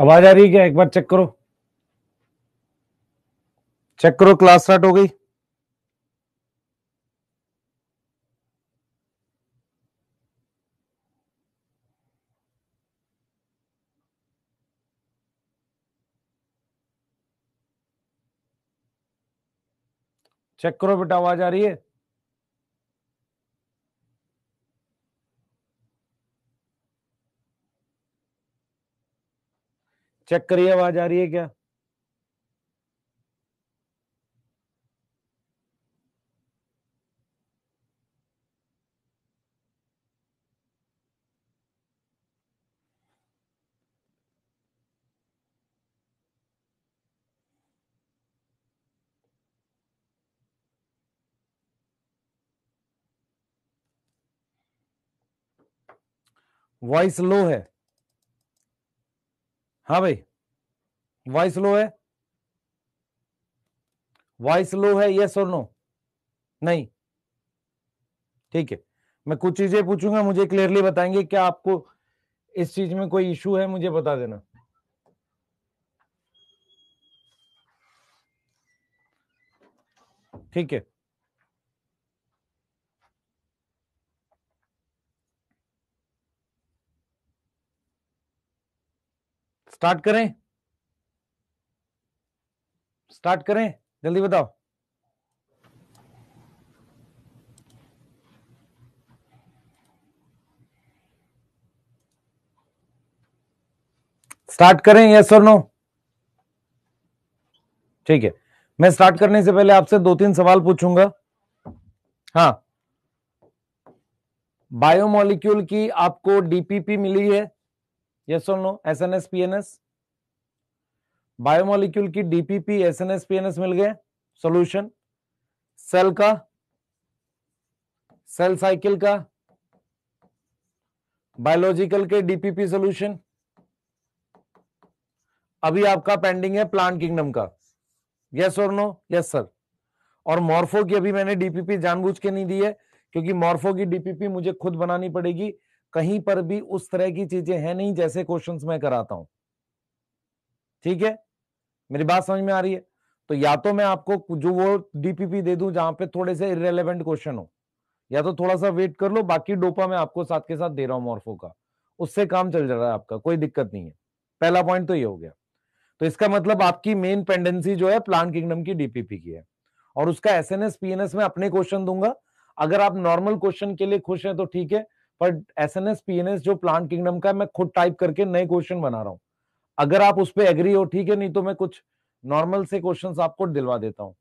आवाज आ रही है क्या एक बार चेक करो चेक करो क्लास स्टार्ट हो गई चेक करो बेटा आवाज आ रही है चेक करिए आवाज आ रही है क्या वॉइस लो है हाँ भाई वॉइस लो है वॉइस लो है यस और नो नहीं ठीक है मैं कुछ चीजें पूछूंगा मुझे क्लियरली बताएंगे क्या आपको इस चीज में कोई इश्यू है मुझे बता देना ठीक है स्टार्ट करें स्टार्ट करें जल्दी बताओ स्टार्ट करें यस और नो ठीक है मैं स्टार्ट करने से पहले आपसे दो तीन सवाल पूछूंगा हाँ बायोमोलिक्यूल की आपको डीपीपी मिली है yes or no sns pns biomolecule की DPP S N S P N S मिल गए सोल्यूशन सेल का सेल साइकिल का बायोलॉजिकल के डीपीपी सोल्यूशन अभी आपका पेंडिंग है प्लांट किंगडम का यस और नो यस सर और मॉर्फो की अभी मैंने डीपीपी जानबूझ के नहीं दी है क्योंकि मॉर्फो की डीपीपी मुझे खुद बनानी पड़ेगी कहीं पर भी उस तरह की चीजें हैं नहीं जैसे क्वेश्चन में कराता हूं ठीक है मेरी बात समझ में आ रही है तो या तो मैं आपको जो वो डीपीपी दे दूं जहां पे थोड़े से इरेलीवेंट क्वेश्चन हो या तो थोड़ा सा वेट कर लो बाकी डोपा मैं आपको साथ के साथ दे रहा हूं मॉर्फो का उससे काम चल जा रहा है आपका कोई दिक्कत नहीं है पहला पॉइंट तो ये हो गया तो इसका मतलब आपकी मेन पेंडेंसी जो है प्लांट किंगडम की डीपीपी की है और उसका एस एन एस पीएनएस में अपने क्वेश्चन दूंगा अगर आप नॉर्मल क्वेश्चन के लिए खुश हैं तो ठीक है पर S N S P N S जो प्लांट किंगडम का मैं खुद टाइप करके नए क्वेश्चन बना रहा हूँ अगर आप उस पर एग्री हो ठीक है नहीं तो मैं कुछ नॉर्मल से क्वेश्चन आपको दिलवा देता हूँ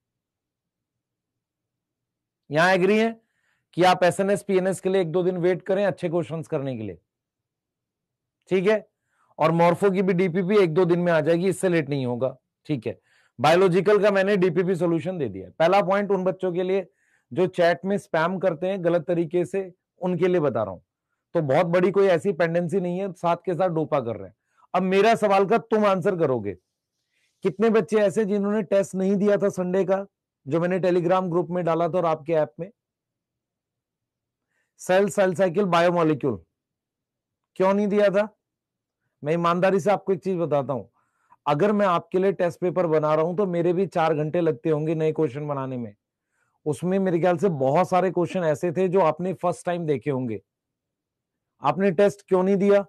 यहाँ एग्री है कि आप S N S P N S के लिए एक दो दिन वेट करें अच्छे क्वेश्चन करने के लिए ठीक है और मॉर्फो की भी डीपीपी एक दो दिन में आ जाएगी इससे लेट नहीं होगा ठीक है बायोलॉजिकल का मैंने डीपीपी सोल्यूशन दे दिया पहला पॉइंट उन बच्चों के लिए जो चैट में स्पैम करते हैं गलत तरीके से उनके लिए बता रहा हूं तो बहुत बड़ी कोई ऐसी पेंडेंसी नहीं है साथ के साथ डोपा कर रहे हैं अब मेरा सवाल का तुम आंसर करोगे कितने बच्चे ऐसे जिन्होंने टेस्ट नहीं दिया था संडे का जो मैंने टेलीग्राम ग्रुप में डाला था और आपके ऐप में सेल सेल साइकिल बायोमोलिक्यूल क्यों नहीं दिया था मैं ईमानदारी से आपको एक चीज बताता हूं अगर मैं आपके लिए टेस्ट पेपर बना रहा हूं तो मेरे भी चार घंटे लगते होंगे नए क्वेश्चन बनाने में उसमें मेरे ख्याल से बहुत सारे क्वेश्चन ऐसे थे जो आपने फर्स्ट टाइम देखे होंगे आपने टेस्ट क्यों नहीं दिया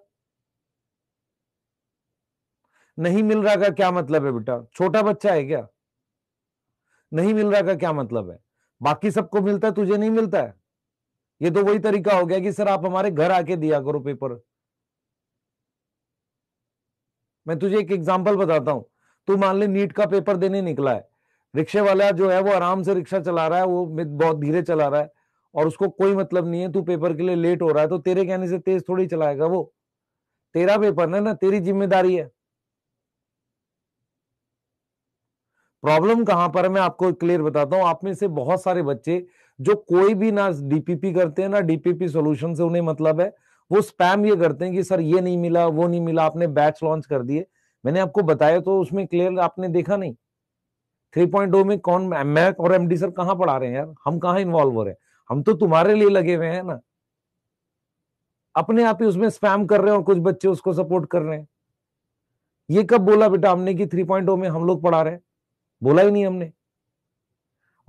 नहीं मिल रहा का क्या मतलब है बेटा छोटा बच्चा है क्या नहीं मिल रहा का क्या मतलब है बाकी सबको मिलता है तुझे नहीं मिलता है ये तो वही तरीका हो गया कि सर आप हमारे घर आके दिया करो पेपर मैं तुझे एक एग्जाम्पल बताता हूं तू मान ले नीट का पेपर देने निकला है रिक्शे वाला जो है वो आराम से रिक्शा चला रहा है वो बहुत धीरे चला रहा है और उसको कोई मतलब नहीं है तू पेपर के लिए लेट हो रहा है तो तेरे कहने से तेज थोड़ी चलाएगा वो तेरा पेपर ना ना तेरी जिम्मेदारी है प्रॉब्लम कहां पर है मैं आपको क्लियर बताता हूं आप में से बहुत सारे बच्चे जो कोई भी ना डीपीपी करते हैं ना डीपीपी सॉल्यूशन से उन्हें मतलब है वो स्पैम ये करते हैं कि सर ये नहीं मिला वो नहीं मिला आपने बैच लॉन्च कर दिए मैंने आपको बताया तो उसमें क्लियर आपने देखा नहीं थ्री पॉइंट oh में कौन मैक और एमडी सर कहा पढ़ा रहे हैं यार हम कहा इन्वॉल्व हो रहे हैं हम तो तुम्हारे लिए लगे हुए हैं ना अपने आप ही उसमें स्पैम कर रहे हैं और कुछ बच्चे उसको सपोर्ट कर रहे हैं ये कब बोला बेटा हमने कि थ्री पॉइंट oh में हम लोग पढ़ा रहे हैं बोला ही नहीं हमने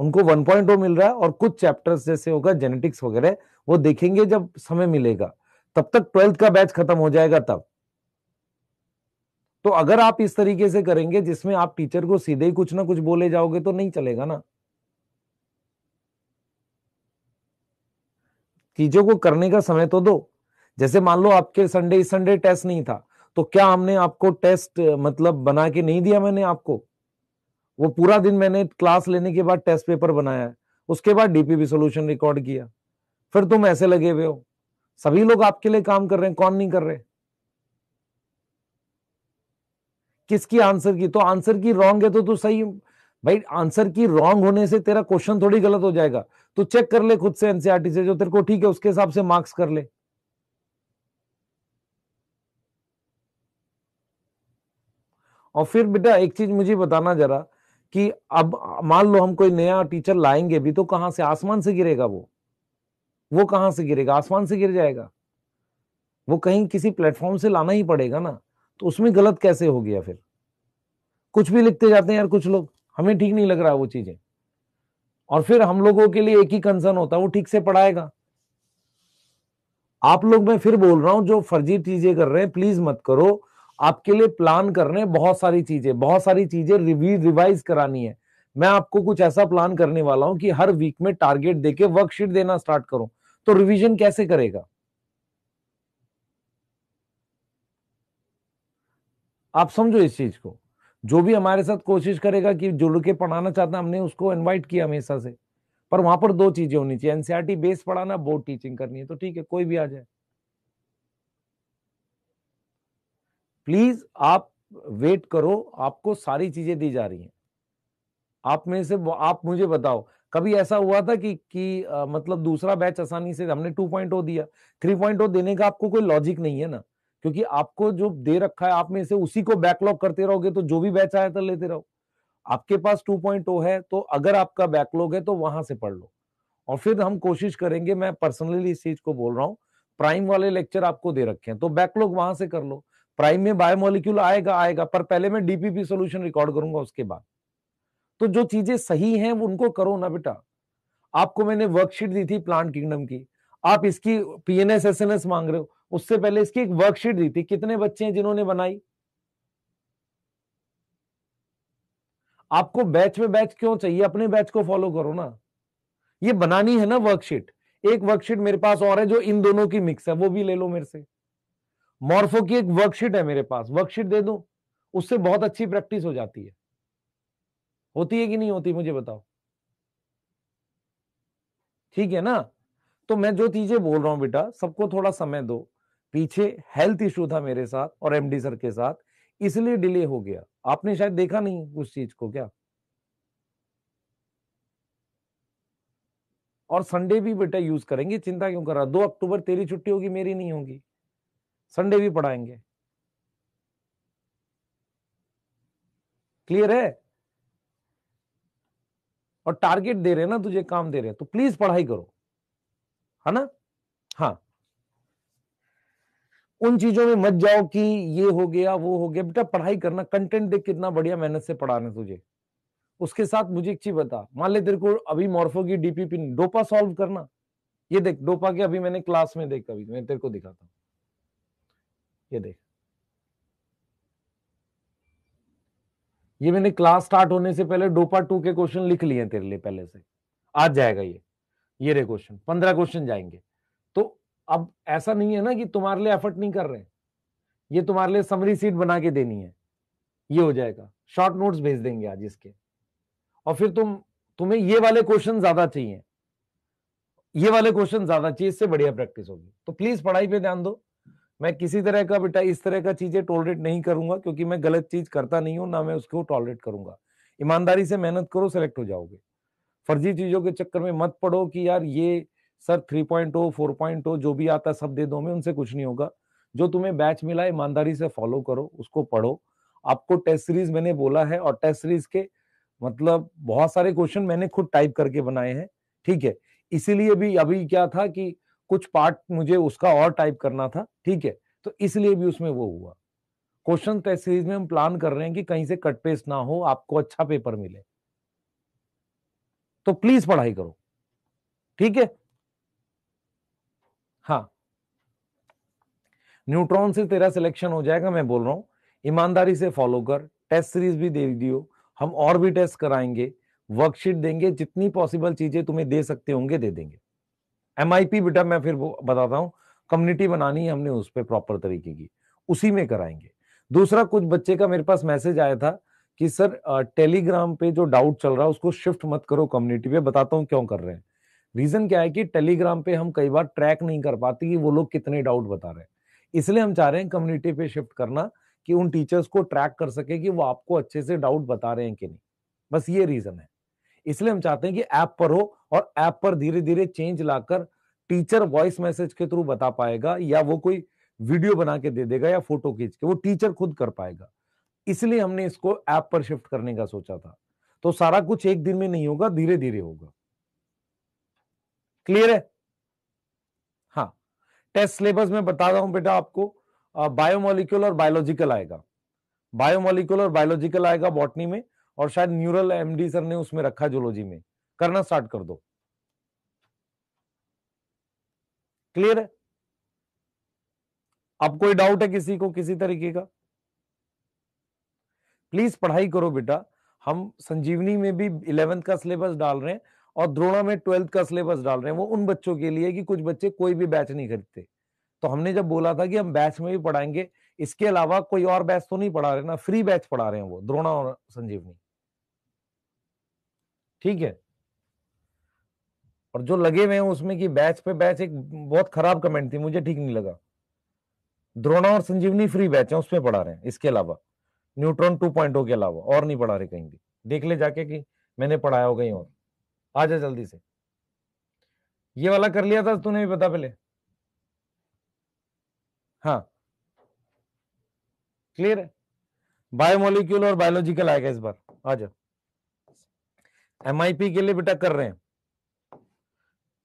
उनको वन पॉइंट oh मिल रहा है और कुछ चैप्टर्स जैसे होगा जेनेटिक्स वगैरह वो देखेंगे जब समय मिलेगा तब तक ट्वेल्थ का बैच खत्म हो जाएगा तब तो अगर आप इस तरीके से करेंगे जिसमें आप टीचर को सीधे ही कुछ ना कुछ बोले जाओगे तो नहीं चलेगा ना चीजों को करने का समय तो दो जैसे मान लो आपके संडे इस संडे टेस्ट नहीं था तो क्या हमने आपको टेस्ट मतलब बना के नहीं दिया मैंने आपको वो पूरा दिन मैंने क्लास लेने के बाद टेस्ट पेपर बनाया है उसके बाद डीपीपी सोल्यूशन रिकॉर्ड किया फिर तुम ऐसे लगे हुए हो सभी लोग आपके लिए काम कर रहे हैं कौन नहीं कर रहे किसकी आंसर की तो आंसर की रॉन्ग है तो तू तो सही भाई आंसर की रॉन्ग होने से तेरा क्वेश्चन थोड़ी गलत हो जाएगा तो चेक कर ले खुद से एनसीआरटी e से जो तेरे को ठीक है उसके हिसाब से मार्क्स कर ले और फिर बेटा एक चीज मुझे बताना जरा कि अब मान लो हम कोई नया टीचर लाएंगे भी तो कहां से आसमान से गिरेगा वो वो कहां से गिरेगा आसमान से गिर जाएगा वो कहीं किसी प्लेटफॉर्म से लाना ही पड़ेगा ना तो उसमें गलत कैसे हो गया फिर कुछ भी लिखते जाते हैं यार कुछ लोग हमें ठीक नहीं लग रहा वो चीजें और फिर हम लोगों के लिए एक ही कंसर्न होता है वो ठीक से पढ़ाएगा आप लोग मैं फिर बोल रहा हूं जो फर्जी चीजें कर रहे हैं प्लीज मत करो आपके लिए प्लान कर रहे हैं बहुत सारी चीजें बहुत सारी चीजें रिवी रिवाइज करानी है मैं आपको कुछ ऐसा प्लान करने वाला हूं कि हर वीक में टारगेट देके वर्कशीट देना स्टार्ट करो तो रिवीजन कैसे करेगा आप समझो इस चीज को जो भी हमारे साथ कोशिश करेगा कि जुड़ के पढ़ाना चाहता हमने उसको इन्वाइट किया हमेशा से पर वहां पर दो चीजें होनी चाहिए एनसीआरटी बेस e पढ़ाना बोर्ड टीचिंग करनी है तो ठीक है कोई भी आ जाए प्लीज आप वेट करो आपको सारी चीजें दी जा रही हैं आप में से आप मुझे बताओ कभी ऐसा हुआ था कि कि आ, मतलब दूसरा बैच आसानी से हमने टू पॉइंट oh दिया थ्री पॉइंट oh देने का आपको कोई लॉजिक नहीं है ना क्योंकि आपको जो दे रखा है आप में से उसी को बैकलॉग करते रहोगे तो जो भी बैच आया था लेते रहो आपके पास 2.0 है तो अगर आपका बैकलॉग है तो वहां से पढ़ लो और फिर हम कोशिश करेंगे मैं पर्सनली इस चीज को बोल रहा हूँ प्राइम वाले लेक्चर आपको दे रखे हैं तो बैकलॉग वहां से कर लो प्राइम में बायोमोलिक्यूल आएगा आएगा पर पहले मैं डीपीपी सोल्यूशन रिकॉर्ड करूंगा उसके बाद तो जो चीजें सही हैं वो उनको करो ना बेटा आपको मैंने वर्कशीट दी थी प्लांट किंगडम की आप इसकी पीएनएस एसएनएस मांग रहे हो उससे पहले इसकी एक वर्कशीट दी थी कितने बच्चे हैं जिन्होंने बनाई आपको बैच में बैच क्यों चाहिए अपने बैच को फॉलो करो ना ये बनानी है ना वर्कशीट एक वर्कशीट मेरे पास और है जो इन दोनों की मिक्स है वो भी ले लो मेरे से मॉर्फो की एक वर्कशीट है मेरे पास वर्कशीट दे दो उससे बहुत अच्छी प्रैक्टिस हो जाती है होती है कि नहीं होती मुझे बताओ ठीक है ना तो मैं जो चीजें बोल रहा हूं बेटा सबको थोड़ा समय दो पीछे हेल्थ इशू था मेरे साथ और एमडी सर के साथ इसलिए डिले हो गया आपने शायद देखा नहीं उस चीज को क्या और संडे भी बेटा यूज करेंगे चिंता क्यों कर रहा दो अक्टूबर तेरी छुट्टी होगी मेरी नहीं होगी संडे भी पढ़ाएंगे क्लियर है और टारगेट दे रहे हैं ना तुझे काम दे रहे हैं तो प्लीज पढ़ाई करो है ना हाँ उन चीजों में मत जाओ कि ये हो गया वो हो गया बेटा पढ़ाई करना कंटेंट देख कितना बढ़िया मेहनत से पढ़ाने तुझे उसके साथ मुझे एक चीज बता मान ले तेरे को अभी मॉर्फो की डीपी पिन डोपा सॉल्व करना ये देख डोपा के अभी मैंने क्लास में देख अभी मैं तेरे को दिखाता हूँ ये देख ये मैंने क्लास स्टार्ट होने से पहले डोपा टू के क्वेश्चन लिख लिए तेरे लिए पहले से आज जाएगा ये ये रे क्वेश्चन पंद्रह क्वेश्चन जाएंगे अब ऐसा नहीं है ना कि तुम्हारे लिए एफर्ट नहीं कर रहे ये तुम्हारे लिए समरी सीट बना के देनी है ये हो जाएगा शॉर्ट नोट्स भेज देंगे आज इसके और फिर तुम तुम्हें ये वाले क्वेश्चन ज्यादा चाहिए ये वाले क्वेश्चन ज्यादा चाहिए इससे बढ़िया प्रैक्टिस होगी तो प्लीज पढ़ाई पे ध्यान दो मैं किसी तरह का बेटा इस तरह का चीजें टॉलरेट नहीं करूंगा क्योंकि मैं गलत चीज करता नहीं हूं ना मैं उसको टॉलरेट करूंगा ईमानदारी से मेहनत करो सेलेक्ट हो जाओगे फर्जी चीजों के चक्कर में मत पड़ो कि यार ये sir three point four point हो जो भी आता है सब दे दो मैं उनसे कुछ नहीं होगा जो तुम्हें बैच मिला ईमानदारी से फॉलो करो उसको पढ़ो आपको टेस्ट सीरीज मैंने बोला है और टेस्ट सीरीज के मतलब बहुत सारे क्वेश्चन मैंने खुद टाइप करके बनाए हैं ठीक है इसीलिए भी अभी क्या था कि कुछ पार्ट मुझे उसका और टाइप करना था ठीक है तो इसलिए भी उसमें वो हुआ क्वेश्चन टेस्ट सीरीज में हम प्लान कर रहे हैं कि कहीं से कट पेस्ट ना हो आपको अच्छा पेपर मिले तो प्लीज पढ़ाई करो ठीक है हाँ न्यूट्रॉन से तेरा सिलेक्शन हो जाएगा मैं बोल रहा हूँ ईमानदारी से फॉलो कर टेस्ट सीरीज भी दे दियो हम और भी टेस्ट कराएंगे वर्कशीट देंगे जितनी पॉसिबल चीजें तुम्हें दे सकते होंगे दे देंगे एम बेटा मैं फिर बताता हूँ कम्युनिटी बनानी है हमने उस पर प्रॉपर तरीके की उसी में कराएंगे दूसरा कुछ बच्चे का मेरे पास मैसेज आया था कि सर टेलीग्राम पे जो डाउट चल रहा है उसको शिफ्ट मत करो कम्युनिटी पे बताता हूँ क्यों कर रहे हैं रीजन क्या है कि टेलीग्राम पे हम कई बार ट्रैक नहीं कर पाते कि वो लोग कितने डाउट बता रहे हैं इसलिए हम चाह रहे हैं कम्युनिटी पे शिफ्ट करना कि उन टीचर्स को ट्रैक कर सके कि वो आपको अच्छे से डाउट बता रहे हैं कि नहीं बस ये रीजन है इसलिए हम चाहते हैं कि ऐप पर हो और ऐप पर धीरे धीरे चेंज लाकर टीचर वॉइस मैसेज के थ्रू बता पाएगा या वो कोई वीडियो बना के दे देगा या फोटो खींच के वो टीचर खुद कर पाएगा इसलिए हमने इसको ऐप पर शिफ्ट करने का सोचा था तो सारा कुछ एक दिन में नहीं होगा धीरे धीरे होगा क्लियर है हाँ टेस्ट सिलेबस में बता रहा हूं बेटा आपको बायोमोलिक्यूल और बायोलॉजिकल आएगा बायोमोलिक्यूल और बायोलॉजिकल आएगा बॉटनी में और शायद न्यूरल एमडी सर ने उसमें रखा जोलॉजी में करना स्टार्ट कर दो क्लियर है अब कोई डाउट है किसी को किसी तरीके का प्लीज पढ़ाई करो बेटा हम संजीवनी में भी इलेवेंथ का सिलेबस डाल रहे हैं और द्रोणा में ट्वेल्थ का सिलेबस डाल रहे हैं वो उन बच्चों के लिए कि कुछ बच्चे कोई भी बैच नहीं खरीदते तो हमने जब बोला था कि हम बैच में भी पढ़ाएंगे इसके अलावा कोई और बैच तो नहीं पढ़ा रहे ना फ्री बैच पढ़ा रहे हैं वो द्रोणा और संजीवनी ठीक है और जो लगे हुए हैं उसमें कि बैच पे बैच एक बहुत खराब कमेंट थी मुझे ठीक नहीं लगा द्रोणा और संजीवनी फ्री बैच है उसमें पढ़ा रहे हैं इसके अलावा न्यूट्रॉन टू पॉइंट के अलावा और नहीं पढ़ा रहे कहीं भी देख ले जाके कि मैंने पढ़ाया हो कहीं और आ जा जल्दी से ये वाला कर लिया था तूने भी बता पहले हाँ क्लियर है बायोमोलिक्यूल और बायोलॉजिकल आएगा इस बार आ जाओ एम के लिए बेटा कर रहे हैं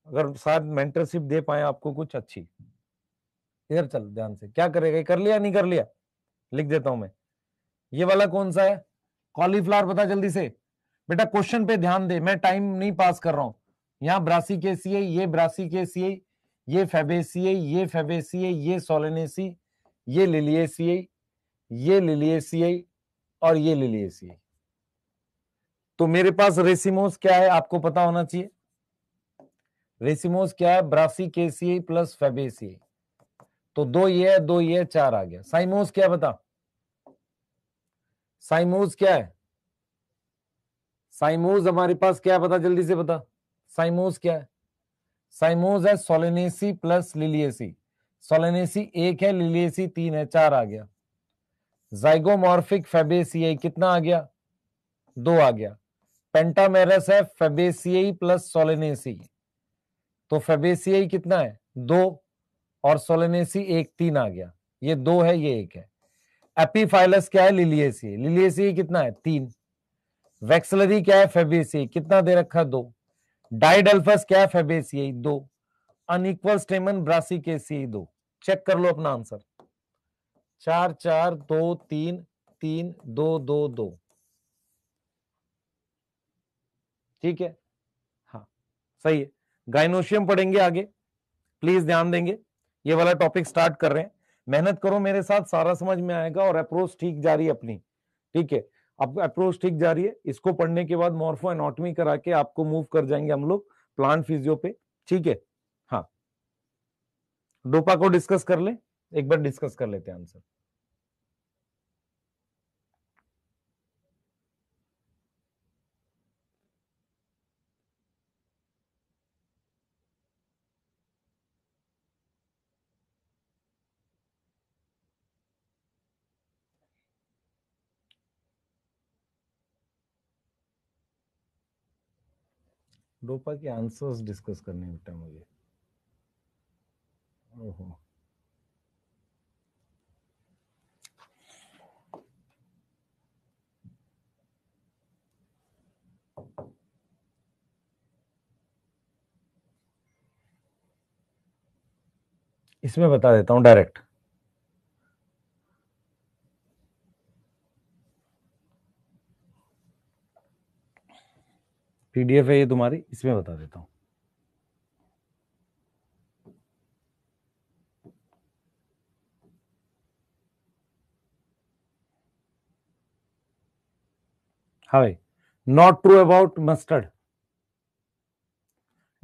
अगर शायद मेंटरशिप दे पाए आपको कुछ अच्छी इधर चल ध्यान से क्या करेगा कर लिया नहीं कर लिया लिख देता हूं मैं ये वाला कौन सा है कॉलीफ्लावर बता जल्दी से बेटा क्वेश्चन पे ध्यान दे मैं टाइम नहीं पास कर रहा हूं यहाँ ब्रासी के सी ये ब्रासी के सी ये फेबेसी ये फेबेसी ये सोलेनेसी ये लिलियसी ये लिलियसी और ये लिलियसी तो मेरे पास रेसिमोस क्या है आपको पता होना चाहिए रेसिमोस क्या है ब्रासी सी प्लस फेबेसी तो दो ये है दो ये है चार आ गया साइमोस क्या बता साइमोस क्या है साइमोज हमारे पास क्या पता जल्दी से बता साइमोज क्या है साइमोज है सोलेनेसी प्लस लिलियसी सोलेनेसी एक है लिलियसी तीन है चार आ गया जाइगोमॉर्फिक फेबेसीआई कितना आ गया दो आ गया पेंटामेरस है फेबेसीआई प्लस सोलेनेसी तो फेबेसीआई कितना है दो और सोलेनेसी एक तीन आ गया ये दो है ये एक है एपीफाइलस क्या है लिलियसी लिलियसी कितना है तीन वैक्सलरी क्या है फेबेसी कितना दे रखा दो डाइडल्फस क्या है फेबेसी दो अनइक्वल स्टेमन ब्रासी केसी दो चेक कर लो अपना आंसर चार चार दो तीन तीन दो दो दो ठीक है हाँ सही है गाइनोशियम पढ़ेंगे आगे प्लीज ध्यान देंगे ये वाला टॉपिक स्टार्ट कर रहे हैं मेहनत करो मेरे साथ सारा समझ में आएगा और अप्रोच ठीक जा रही है अपनी ठीक है आपका अप्रोच ठीक जा रही है इसको पढ़ने के बाद मॉर्फो एनाटॉमी करा के आपको मूव कर जाएंगे हम लोग प्लांट फिजियो पे ठीक है हाँ डोपा को डिस्कस कर ले एक बार डिस्कस कर लेते हैं आंसर रूपा के आंसर्स डिस्कस करने बेटा मुझे ओहो इसमें बता देता हूं डायरेक्ट पीडीएफ है ये तुम्हारी इसमें बता देता हूं हाँ भाई not true about mustard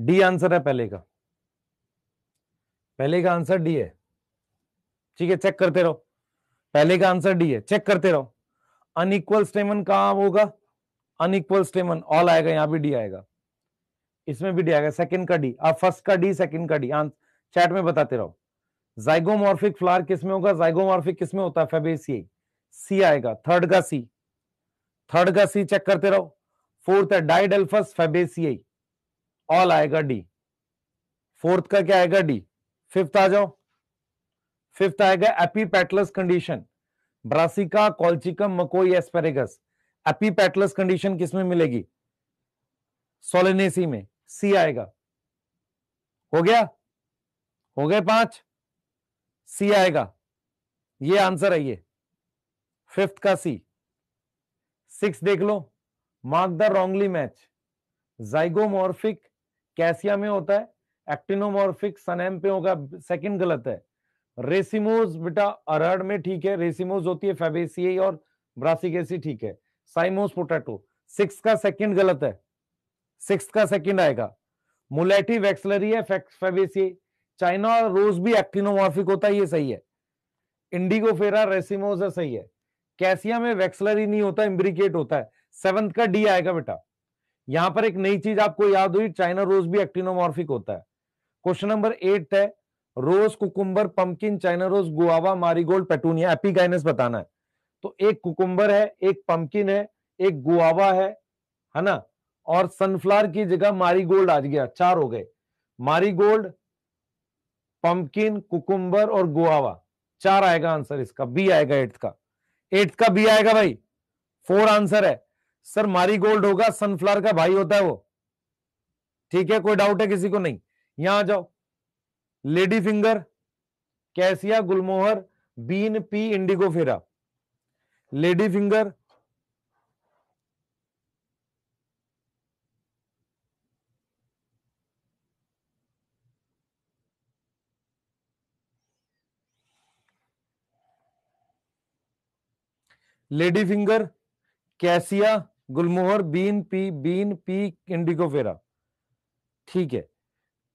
D answer है पहले का पहले का आंसर डी है ठीक है चेक करते रहो पहले का आंसर डी है चेक करते रहो अनइक्वल स्टेमन कहां होगा अनइक्वल स्टेमन ऑल आएगा यहाँ भी डी आएगा इसमें भी डी आएगा सेकंड का डी आप फर्स्ट का डी सेकंड का डी चैट में बताते रहो जाइगोमॉर्फिक फ्लावर किस में होगा जाइगोमॉर्फिक किस में होता है फेबेसियाई सी आएगा थर्ड का सी थर्ड का सी चेक करते रहो फोर्थ है डाइड एल्फस ऑल आएगा डी फोर्थ का क्या आएगा डी फिफ्थ आ जाओ फिफ्थ आएगा epipetalous condition Brassica Colchicum makoi asparagus epipetalous condition किसमें मिलेगी सोलेनेसी में सी आएगा हो गया हो गए पांच सी आएगा ये आंसर है ये फिफ्थ का सी सिक्स देख लो mark the wrongly match zygomorphic Cassia में होता है एक्टिनोमोर्फिक सनेम पे होगा सेकंड गलत है रेसिमोज बेटा अरहड़ में ठीक है रेसिमोज होती है फेबेसी और ब्रासिकेसी ठीक है साइमोस पोटैटो सिक्स का सेकंड गलत है सिक्स का सेकंड आएगा मुलेटी वैक्सलरी है चाइना रोज भी एक्टिनोमॉर्फिक होता है ये सही है इंडिगोफेरा है सही है कैसिया में वैक्सलरी नहीं होता इम्ब्रिकेट होता है सेवंथ का डी आएगा बेटा यहां पर एक नई चीज आपको याद हुई चाइना रोज भी एक्टिनोमॉर्फिक होता है क्वेश्चन नंबर एट है rose cucumber pumpkin China rose guava marigold petunia epigynous बताना है तो एक कुकुम्बर है एक पंपकिन है एक गुआवा है है ना और सनफ्लावर की जगह मारी गोल्ड आ गया चार हो गए मारी गोल्ड पंपकिन कुकुम्बर और गुआवा चार आएगा आंसर इसका बी आएगा एट्थ का एट्थ का बी आएगा भाई फोर आंसर है सर मारी गोल्ड होगा सनफ्लावर का भाई होता है वो ठीक है कोई डाउट है किसी को नहीं यहां आ जाओ lady finger Cassia gulmohar bean pea Indigofera lady finger lady finger Cassia gulmohar bean pea bean pea Indigofera ठीक है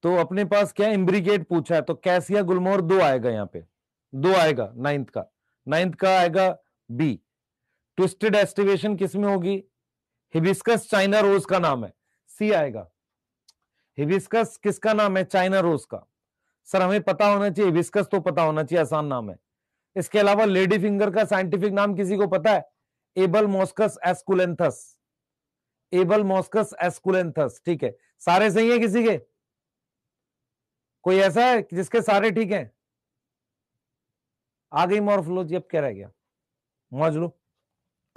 तो अपने पास क्या इम्ब्रिकेट पूछा है तो कैसिया गुलमोहर दो आएगा यहां पे दो आएगा नाइन्थ का नाइन्थ का आएगा बी ट्विस्टेड एस्टिवेशन किसमें होगी हिबिस्कस चाइना रोज का नाम है सी आएगा हिबिस्कस किसका नाम है चाइना रोज का सर हमें पता होना चाहिए हिबिस्कस तो पता होना चाहिए आसान नाम है इसके अलावा लेडी फिंगर का साइंटिफिक नाम किसी को पता है एबल मोस्कस एस्कुलेंथस एबल मोस्कस एस्कुलेंथस ठीक है सारे सही है किसी के कोई ऐसा है जिसके सारे ठीक है आ गई मॉर्फोलॉजी अब क्या रह गया मौज लो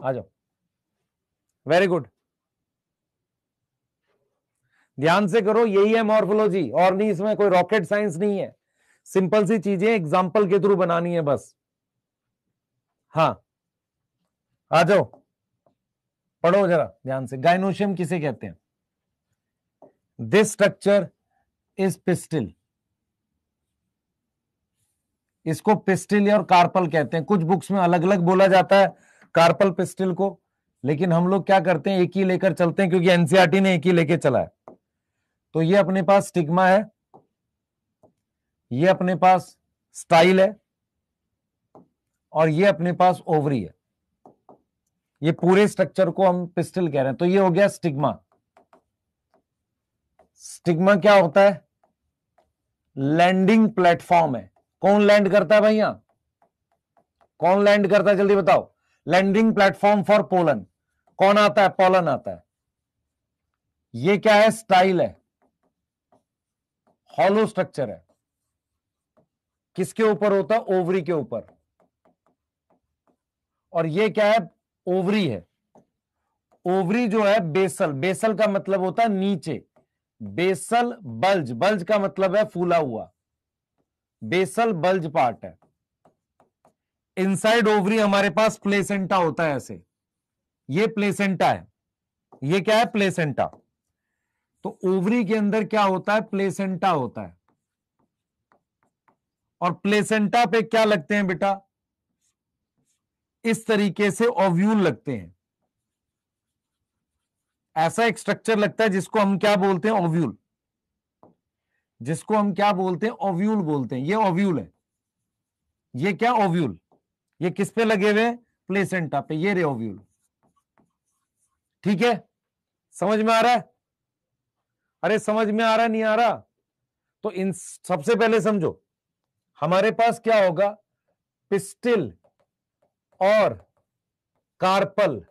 आ जाओ वेरी गुड ध्यान से करो यही है मॉर्फोलॉजी और नहीं इसमें कोई रॉकेट साइंस नहीं है सिंपल सी चीजें एग्जाम्पल के थ्रू बनानी है बस हाँ आ जाओ पढ़ो जरा ध्यान से गाइनोशियम किसे कहते हैं दिस स्ट्रक्चर इज पिस्टिल इसको पिस्टिल और कार्पल कहते हैं कुछ बुक्स में अलग अलग बोला जाता है कार्पल पिस्टिल को लेकिन हम लोग क्या करते हैं एक ही लेकर चलते हैं क्योंकि एनसीआरटी ने एक ही लेके चला है तो ये अपने पास स्टिग्मा है ये अपने पास स्टाइल है और ये अपने पास ओवरी है ये पूरे स्ट्रक्चर को हम पिस्टल कह रहे हैं तो ये हो गया स्टिग्मा स्टिग्मा क्या होता है लैंडिंग प्लेटफॉर्म है कौन लैंड करता है भैया कौन लैंड करता है जल्दी बताओ लैंडिंग प्लेटफॉर्म फॉर पोलन कौन आता है पोलन आता है ये क्या है स्टाइल है हॉलो स्ट्रक्चर है किसके ऊपर होता है ओवरी के ऊपर और ये क्या है ओवरी है ओवरी जो है बेसल बेसल का मतलब होता है नीचे बेसल बल्ज बल्ज का मतलब है फूला हुआ बेसल बल्ज पार्ट है इनसाइड ओवरी हमारे पास प्लेसेंटा होता है ऐसे ये प्लेसेंटा है ये क्या है प्लेसेंटा तो ओवरी के अंदर क्या होता है प्लेसेंटा होता है और प्लेसेंटा पे क्या लगते हैं बेटा इस तरीके से ओव्यूल लगते हैं ऐसा एक स्ट्रक्चर लगता है जिसको हम क्या बोलते हैं ओव्यूल जिसको हम क्या बोलते हैं ओव्यूल बोलते हैं ये ओव्यूल है ये क्या ओव्यूल ये किस पे लगे हुए प्लेसेंटा पे ये ओव्यूल ठीक है समझ में आ रहा है अरे समझ में आ रहा नहीं आ रहा तो इन सबसे पहले समझो हमारे पास क्या होगा पिस्टिल और कार्पल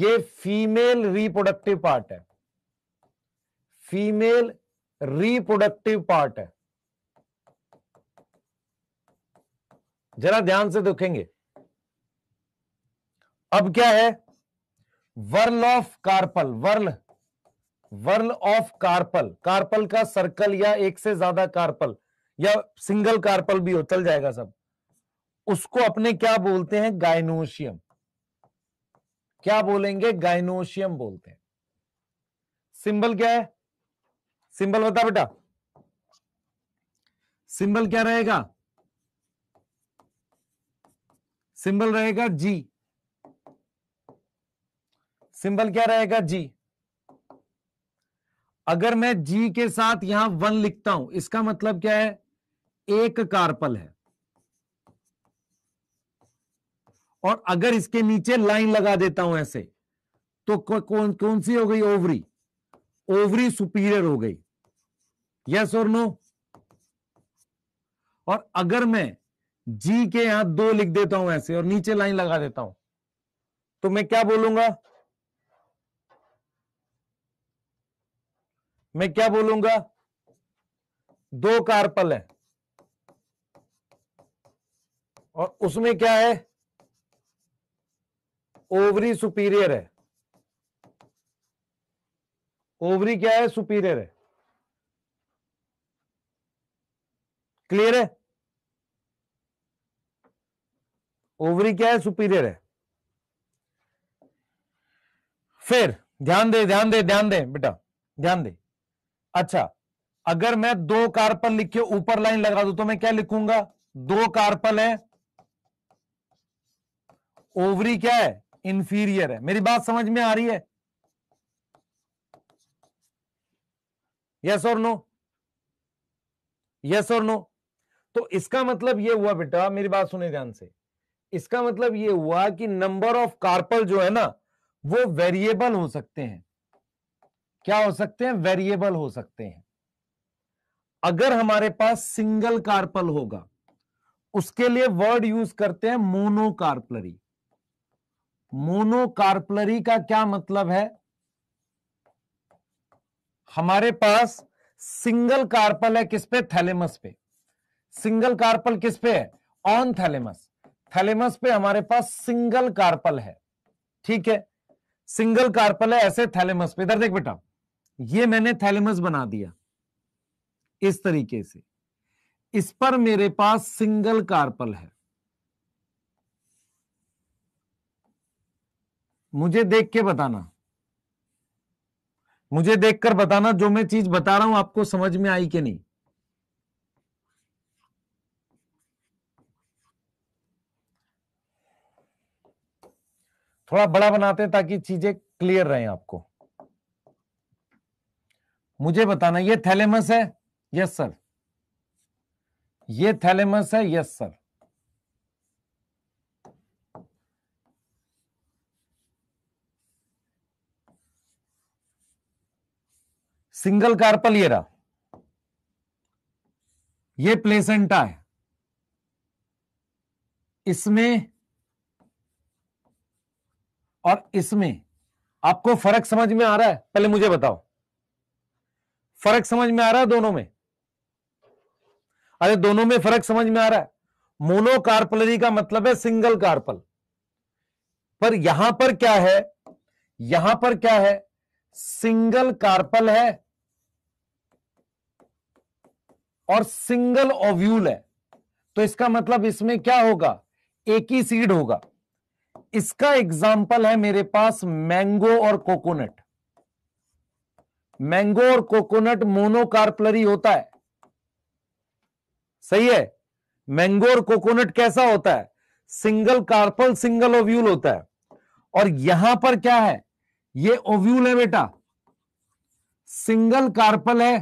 ये फीमेल रिप्रोडक्टिव पार्ट है फीमेल रिप्रोडक्टिव पार्ट है जरा ध्यान से देखेंगे अब क्या है whorl of carpel whorl whorl of carpel carpel का सर्कल या एक से ज्यादा कार्पल या सिंगल कार्पल भी हो चल जाएगा सब उसको अपने क्या बोलते हैं गायनोशियम क्या बोलेंगे गायनोशियम बोलते हैं सिंबल क्या है सिंबल बता बेटा सिंबल क्या रहेगा सिंबल रहेगा जी सिंबल क्या रहेगा जी अगर मैं जी के साथ यहां वन लिखता हूं इसका मतलब क्या है एक कार्पल है और अगर इसके नीचे लाइन लगा देता हूं ऐसे तो कौन कौन सी हो गई ओवरी ओवरी सुपीरियर हो गई यस और नो और अगर मैं जी के यहां दो लिख देता हूं ऐसे और नीचे लाइन लगा देता हूं तो मैं क्या बोलूंगा मैं क्या बोलूंगा दो कार्पल है और उसमें क्या है ओवरी सुपीरियर है ओवरी क्या है सुपीरियर है क्लियर है ओवरी क्या है सुपीरियर है फिर ध्यान दे ध्यान दे ध्यान दे बेटा ध्यान दे अच्छा अगर मैं दो कार्पल लिख के ऊपर लाइन लगा दू तो मैं क्या लिखूंगा दो कार्पल है ओवरी क्या है इंफीरियर है मेरी बात समझ में आ रही है यस और नो यस और नो तो इसका मतलब यह हुआ बेटा मेरी बात सुने ध्यान से इसका मतलब ये हुआ कि नंबर ऑफ कार्पल जो है ना वो वेरिएबल हो सकते हैं क्या हो सकते हैं वेरिएबल हो सकते हैं अगर हमारे पास सिंगल कार्पल होगा उसके लिए वर्ड यूज करते हैं मोनोकार्पलरी मोनोकार्पलरी का क्या मतलब है हमारे पास सिंगल कार्पल है किस पे थैलेमस पे सिंगल कार्पल किस पे है ऑन थैलेमस थैलेमस पे हमारे पास सिंगल कार्पल है ठीक है सिंगल कार्पल है ऐसे थैलेमस पे इधर देख बेटा ये मैंने थैलेमस बना दिया इस तरीके से इस पर मेरे पास सिंगल कार्पल है मुझे देख के बताना मुझे देखकर बताना जो मैं चीज बता रहा हूं आपको समझ में आई कि नहीं थोड़ा बड़ा बनाते हैं ताकि चीजें क्लियर रहे आपको मुझे बताना ये थैलेमस है यस सर ये थैलेमस है यस सर सिंगल कार्पल ये रहा ये प्लेसेंटा है इसमें और इसमें आपको फर्क समझ में आ रहा है पहले मुझे बताओ फर्क समझ में आ रहा है दोनों में अरे दोनों में फर्क समझ में आ रहा है मोनोकार्पलरी का मतलब है सिंगल कार्पल पर यहां पर क्या है यहां पर क्या है सिंगल कार्पल है और सिंगल ओव्यूल है तो इसका मतलब इसमें क्या होगा एक ही सीड होगा इसका एग्जाम्पल है मेरे पास मैंगो और कोकोनट मैंगो और कोकोनट मोनोकार्पलरी होता है सही है मैंगो और कोकोनट कैसा होता है सिंगल कार्पल सिंगल ओव्यूल होता है और यहां पर क्या है ये ओव्यूल है बेटा सिंगल कार्पल है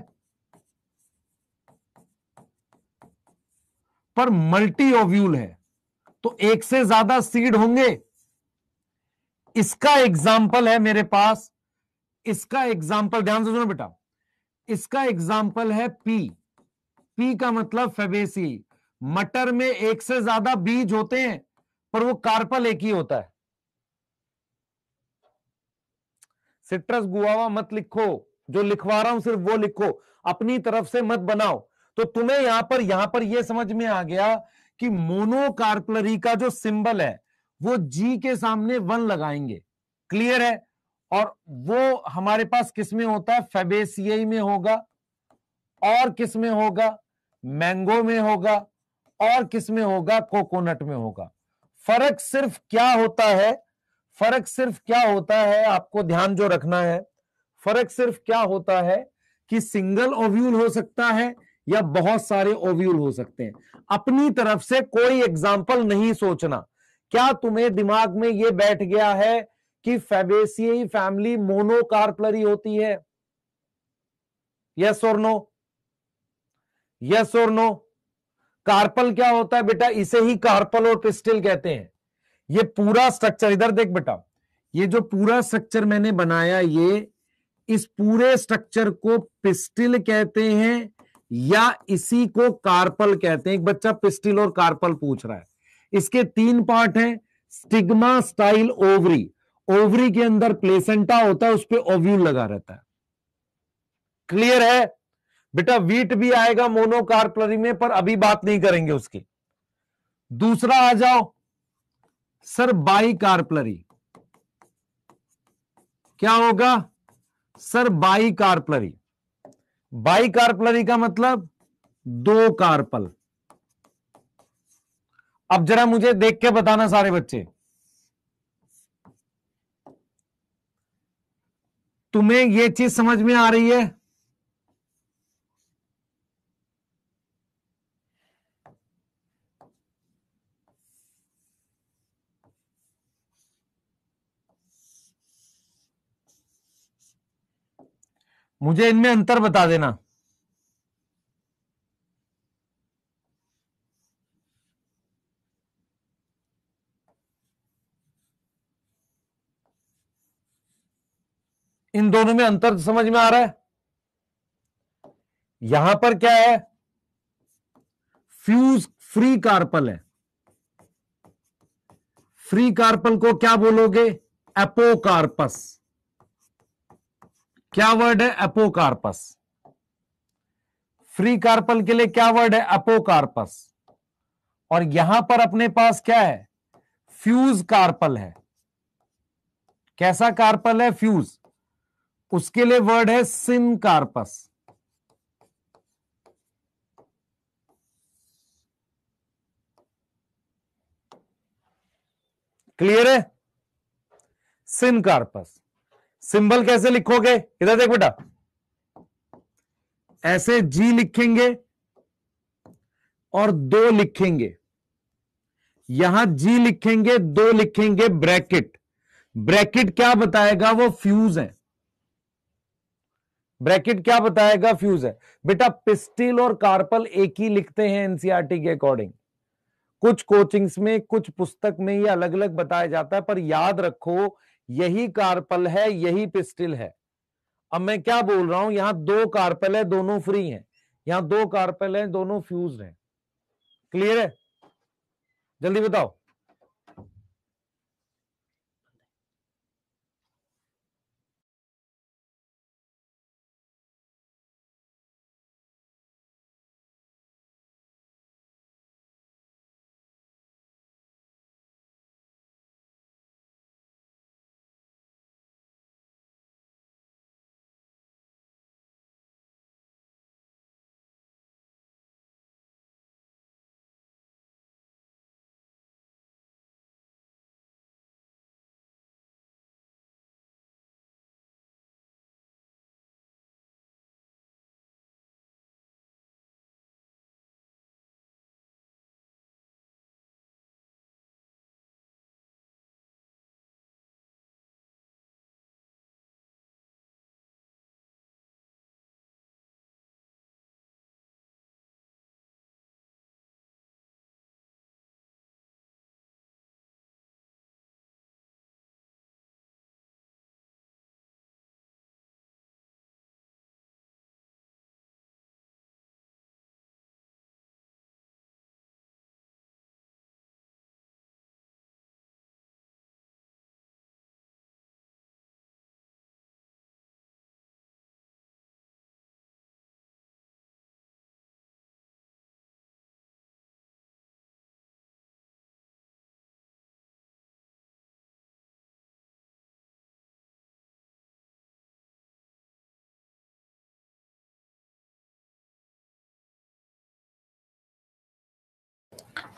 पर मल्टी ओव्यूल है तो एक से ज्यादा सीड होंगे इसका एग्जाम्पल है मेरे पास इसका एग्जाम्पल ध्यान से सुनो बेटा इसका एग्जाम्पल है पी पी का मतलब फेबेसी मटर में एक से ज्यादा बीज होते हैं पर वो कार्पल एक ही होता है सिट्रस गुआवा मत लिखो जो लिखवा रहा हूं सिर्फ वो लिखो अपनी तरफ से मत बनाओ तो तुम्हें यहां पर यहां पर यह समझ में आ गया कि मोनोकार्पलरी का जो सिंबल है वो जी के सामने वन लगाएंगे क्लियर है और वो हमारे पास किस में होता है फेबेसीआई में होगा और किस में होगा मैंगो में होगा और किस में होगा कोकोनट में होगा फर्क सिर्फ क्या होता है फर्क सिर्फ क्या होता है आपको ध्यान जो रखना है फर्क सिर्फ क्या होता है कि सिंगल ओव्यूल हो सकता है या बहुत सारे ओव्यूल हो सकते हैं अपनी तरफ से कोई एग्जाम्पल नहीं सोचना क्या तुम्हें दिमाग में यह बैठ गया है कि फेबेसियई फैमिली मोनोकार्पलरी होती है यस और नो यस और नो कार्पल क्या होता है बेटा इसे ही कार्पल और पिस्टिल कहते हैं ये पूरा स्ट्रक्चर इधर देख बेटा ये जो पूरा स्ट्रक्चर मैंने बनाया ये इस पूरे स्ट्रक्चर को पिस्टिल कहते हैं या इसी को कार्पल कहते हैं एक बच्चा पिस्टिल और कार्पल पूछ रहा है इसके तीन पार्ट हैं स्टिग्मा स्टाइल ओवरी ओवरी के अंदर प्लेसेंटा होता है उस पर ओव्यूल लगा रहता है क्लियर है बेटा वीट भी आएगा मोनोकार्पलरी में पर अभी बात नहीं करेंगे उसकी दूसरा आ जाओ सर बाई कार्पलरी क्या होगा sir bicarpellary bicarpellary का मतलब दो कार्पल अब जरा मुझे देख के बताना सारे बच्चे तुम्हें ये चीज समझ में आ रही है मुझे इनमें अंतर बता देना इन दोनों में अंतर समझ में आ रहा है यहां पर क्या है फ्यूज फ्री कार्पल है फ्री कार्पल को क्या बोलोगे एपोकार्पस क्या वर्ड है एपोकार्पस फ्री कार्पल के लिए क्या वर्ड है एपोकार्पस और यहां पर अपने पास क्या है फ्यूज कार्पल है कैसा कार्पल है फ्यूज उसके लिए वर्ड है सिन कार्पस क्लियर है सिन कार्पस सिंबल कैसे लिखोगे इधर देख बेटा ऐसे जी लिखेंगे और दो लिखेंगे यहां जी लिखेंगे दो लिखेंगे ब्रैकेट ब्रैकेट क्या बताएगा वो फ्यूज है ब्रैकेट क्या बताएगा फ्यूज है बेटा पिस्टिल और कार्पल एक ही लिखते हैं एनसीआरटी e के अकॉर्डिंग कुछ कोचिंग्स में कुछ पुस्तक में ये अलग अलग बताया जाता है पर याद रखो यही कार्पल है यही पिस्टिल है अब मैं क्या बोल रहा हूं यहां दो कार्पल है दोनों फ्री हैं यहां दो कार्पल हैं दोनों फ्यूज हैं क्लियर है जल्दी बताओ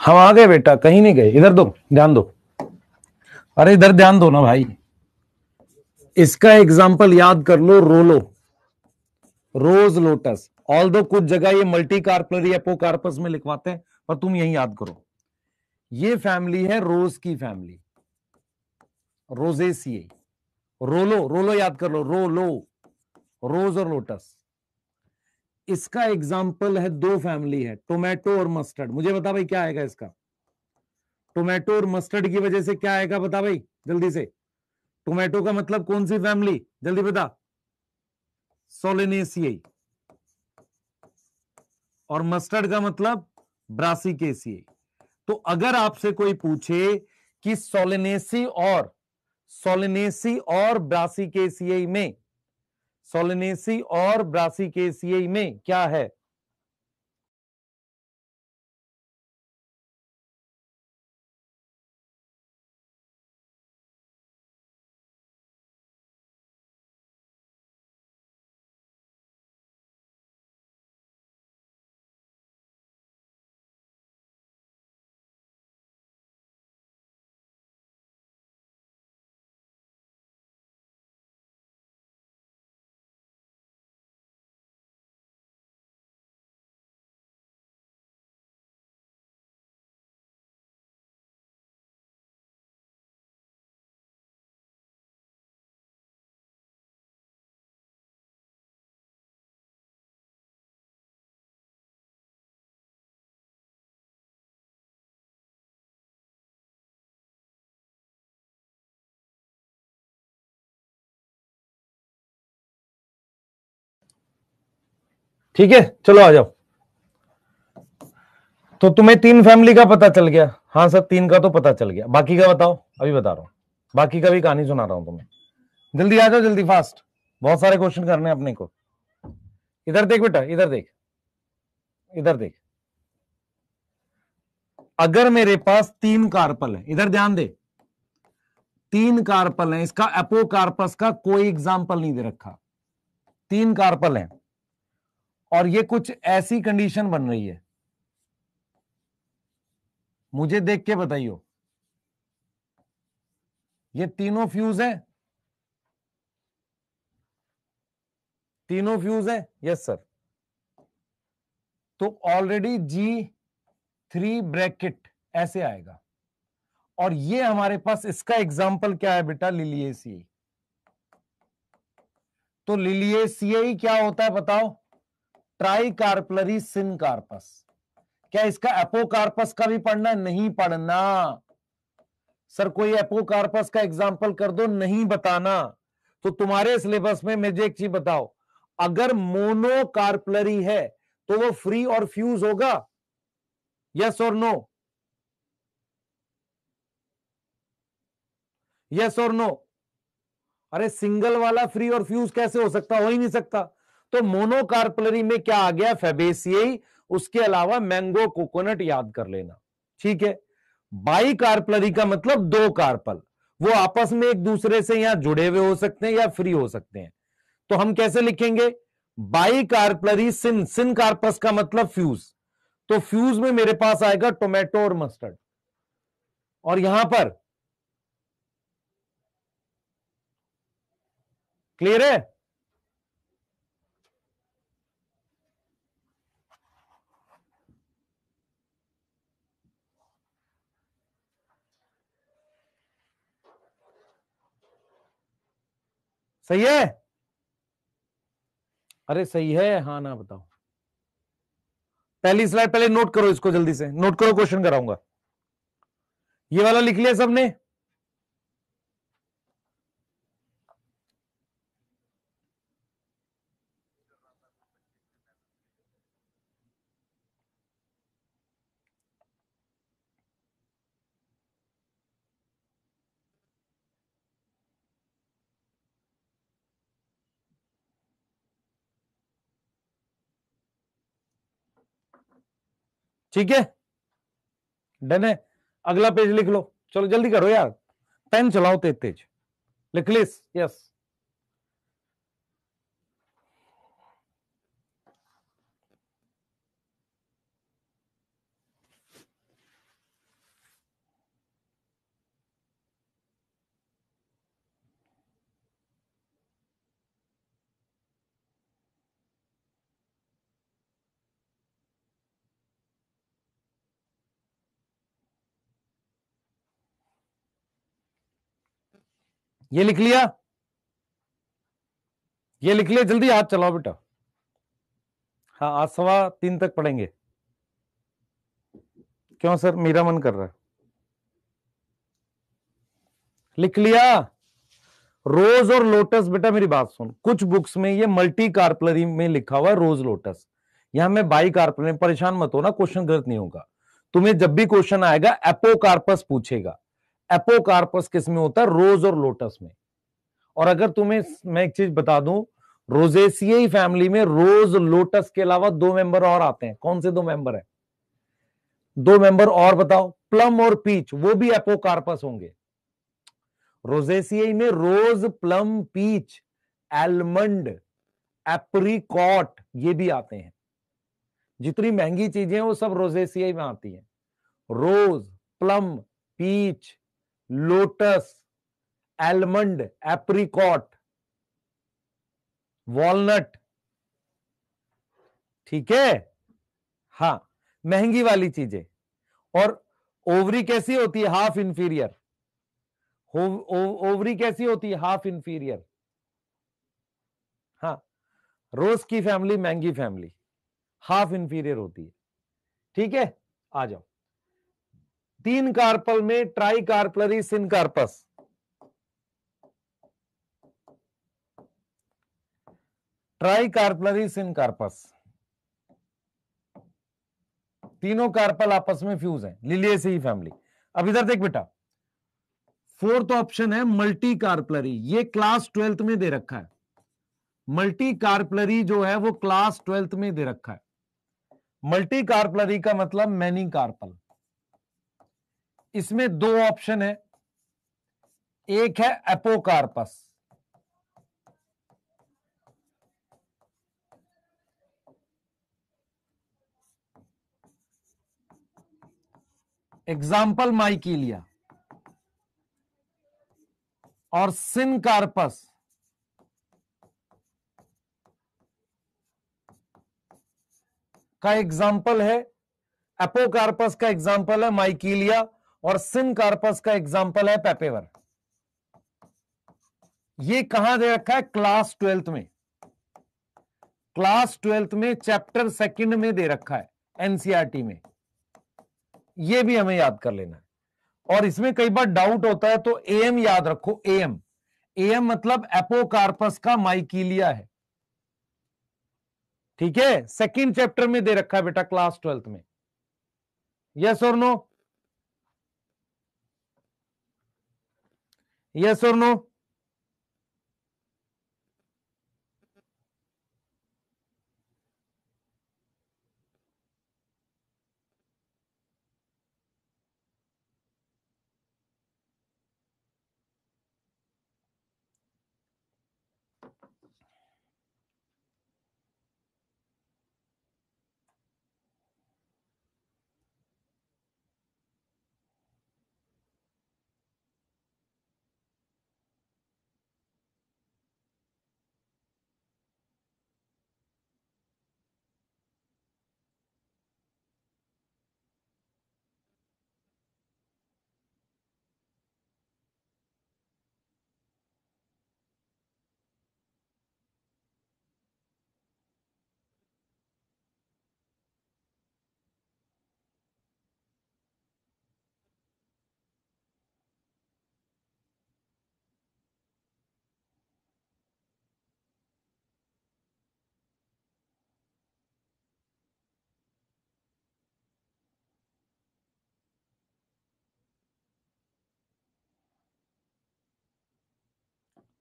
हम आ गए बेटा कहीं नहीं गए इधर दो ध्यान दो अरे इधर ध्यान दो ना भाई इसका एग्जाम्पल याद कर लो रोलो रोज लोटस ऑल दो कुछ जगह ये मल्टी कार्पलर या कार्पस में लिखवाते हैं पर तुम यही याद करो ये फैमिली है रोज की फैमिली रोजेसिए रोलो रोलो याद कर लो रोलो रोज और लोटस इसका एग्जाम्पल है दो फैमिली है टोमेटो और मस्टर्ड मुझे बता भाई क्या आएगा इसका टोमेटो और मस्टर्ड की वजह से क्या आएगा बता भाई जल्दी से टोमेटो का मतलब कौन सी फैमिली जल्दी बता सोलेनेसियाई और मस्टर्ड का मतलब ब्रासिकेसियाई तो अगर आपसे कोई पूछे कि सोलेनेसी और सोलेनेसी और ब्रासिकेसियाई में सोलनेसी और ब्रासिकेसियई में क्या है ठीक है चलो आ जाओ तो तुम्हें तीन फैमिली का पता चल गया हाँ सर तीन का तो पता चल गया बाकी का बताओ अभी बता रहा हूं बाकी का भी कहानी सुना रहा हूं तुम्हें जल्दी आ जाओ जल्दी फास्ट बहुत सारे क्वेश्चन करने अपने को इधर देख बेटा इधर देख इधर देख अगर मेरे पास तीन कार्पल है इधर ध्यान दे तीन कार्पल है इसका एपोकार्पस का कोई एग्जाम्पल नहीं दे रखा तीन कार्पल है और ये कुछ ऐसी कंडीशन बन रही है मुझे देख के बताइयो ये तीनों फ्यूज है तीनों फ्यूज है यस सर तो ऑलरेडी जी थ्री ब्रैकेट ऐसे आएगा और ये हमारे पास इसका एग्जाम्पल क्या है बेटा लिलियसीआई तो लिलियसीआई क्या होता है बताओ ट्राइकार्पलरी कार्पस क्या इसका एपोकार्पस का भी पढ़ना नहीं पढ़ना सर कोई एपोकार्पस का एग्जाम्पल कर दो नहीं बताना तो तुम्हारे सिलेबस में मुझे एक चीज बताओ अगर मोनोकार्पलरी है तो वो फ्री और फ्यूज होगा यस और नो यस और नो अरे सिंगल वाला फ्री और फ्यूज कैसे हो सकता हो ही नहीं सकता तो मोनोकार्पलरी में क्या आ गया फेबेसिय उसके अलावा मैंगो कोकोनट याद कर लेना ठीक है बाई कार्पलरी का मतलब दो कार्पल वो आपस में एक दूसरे से या जुड़े हुए हो सकते हैं या फ्री हो सकते हैं तो हम कैसे लिखेंगे bicarpellary syn syncarpous का मतलब फ्यूज तो फ्यूज में मेरे पास आएगा टोमेटो और मस्टर्ड और यहां पर क्लियर है सही है अरे सही है हाँ ना बताओ पहली स्लाइड पहले नोट करो इसको जल्दी से नोट करो क्वेश्चन कराऊंगा ये वाला लिख लिया सबने ठीक है डन है अगला पेज लिख लो चलो जल्दी करो यार पेन चलाओ तेज तेज लिख लिस यस ये लिख लिया ये लिख लिया जल्दी हाथ चलाओ बेटा हाँ आज सवा तीन तक पढ़ेंगे क्यों सर मेरा मन कर रहा है लिख लिया रोज और लोटस बेटा मेरी बात सुन कुछ बुक्स में ये मल्टी कार्पलरी में लिखा हुआ है रोज लोटस यहां में बाई कार्पलरी परेशान मत होना क्वेश्चन गलत नहीं होगा तुम्हें जब भी क्वेश्चन आएगा एपोकार्पस पूछेगा एपोकार्पस किस में होता है रोज और लोटस में और अगर तुम्हें मैं एक चीज बता दूं रोजेसियई फैमिली में रोज लोटस के अलावा दो मेंबर और आते हैं कौन से दो मेंबर है दो मेंबर और बताओ प्लम और पीच वो भी एपोकार्पस होंगे रोजेसियाई में rose plum peach almond apricot ये भी आते हैं जितनी महंगी चीजें हैं वो सब रोजेसियाई में आती हैं rose plum peach lotus almond apricot walnut ठीक है हां महंगी वाली चीजें और ओवरी कैसी होती है हाफ इंफीरियर ओवरी कैसी होती है हाफ इंफीरियर हा रोज की फैमिली महंगी फैमिली हाफ इंफीरियर होती है ठीक है आ जाओ तीन कार्पल में tricarpellary syncarpous tricarpellary syncarpous तीनों कार्पल आपस में फ्यूज से ही फैमिली अब इधर देख बेटा फोर्थ ऑप्शन है मल्टी कार्पलरी ये क्लास ट्वेल्थ में दे रखा है मल्टी कार्पलरी जो है वो क्लास ट्वेल्थ में दे रखा है मल्टी कार्पलरी का मतलब मैनी कार्पल इसमें दो ऑप्शन है एक है एपोकार्पस एग्जाम्पल माइकीलिया और सिनकार्पस का एग्जाम्पल है एपोकार्पस का एग्जाम्पल है माइकीलिया और सिन कार्पस का एग्जाम्पल है पेपेवर ये कहां दे रखा है क्लास ट्वेल्थ में क्लास ट्वेल्थ में चैप्टर सेकंड में दे रखा है एनसीआरटी में ये भी हमें याद कर लेना है और इसमें कई बार डाउट होता है तो एम याद रखो एम एम मतलब एपोकार्पस का माइकीलिया है ठीक है सेकंड चैप्टर में दे रखा है बेटा क्लास ट्वेल्थ में यस और नो ¿Yes or no.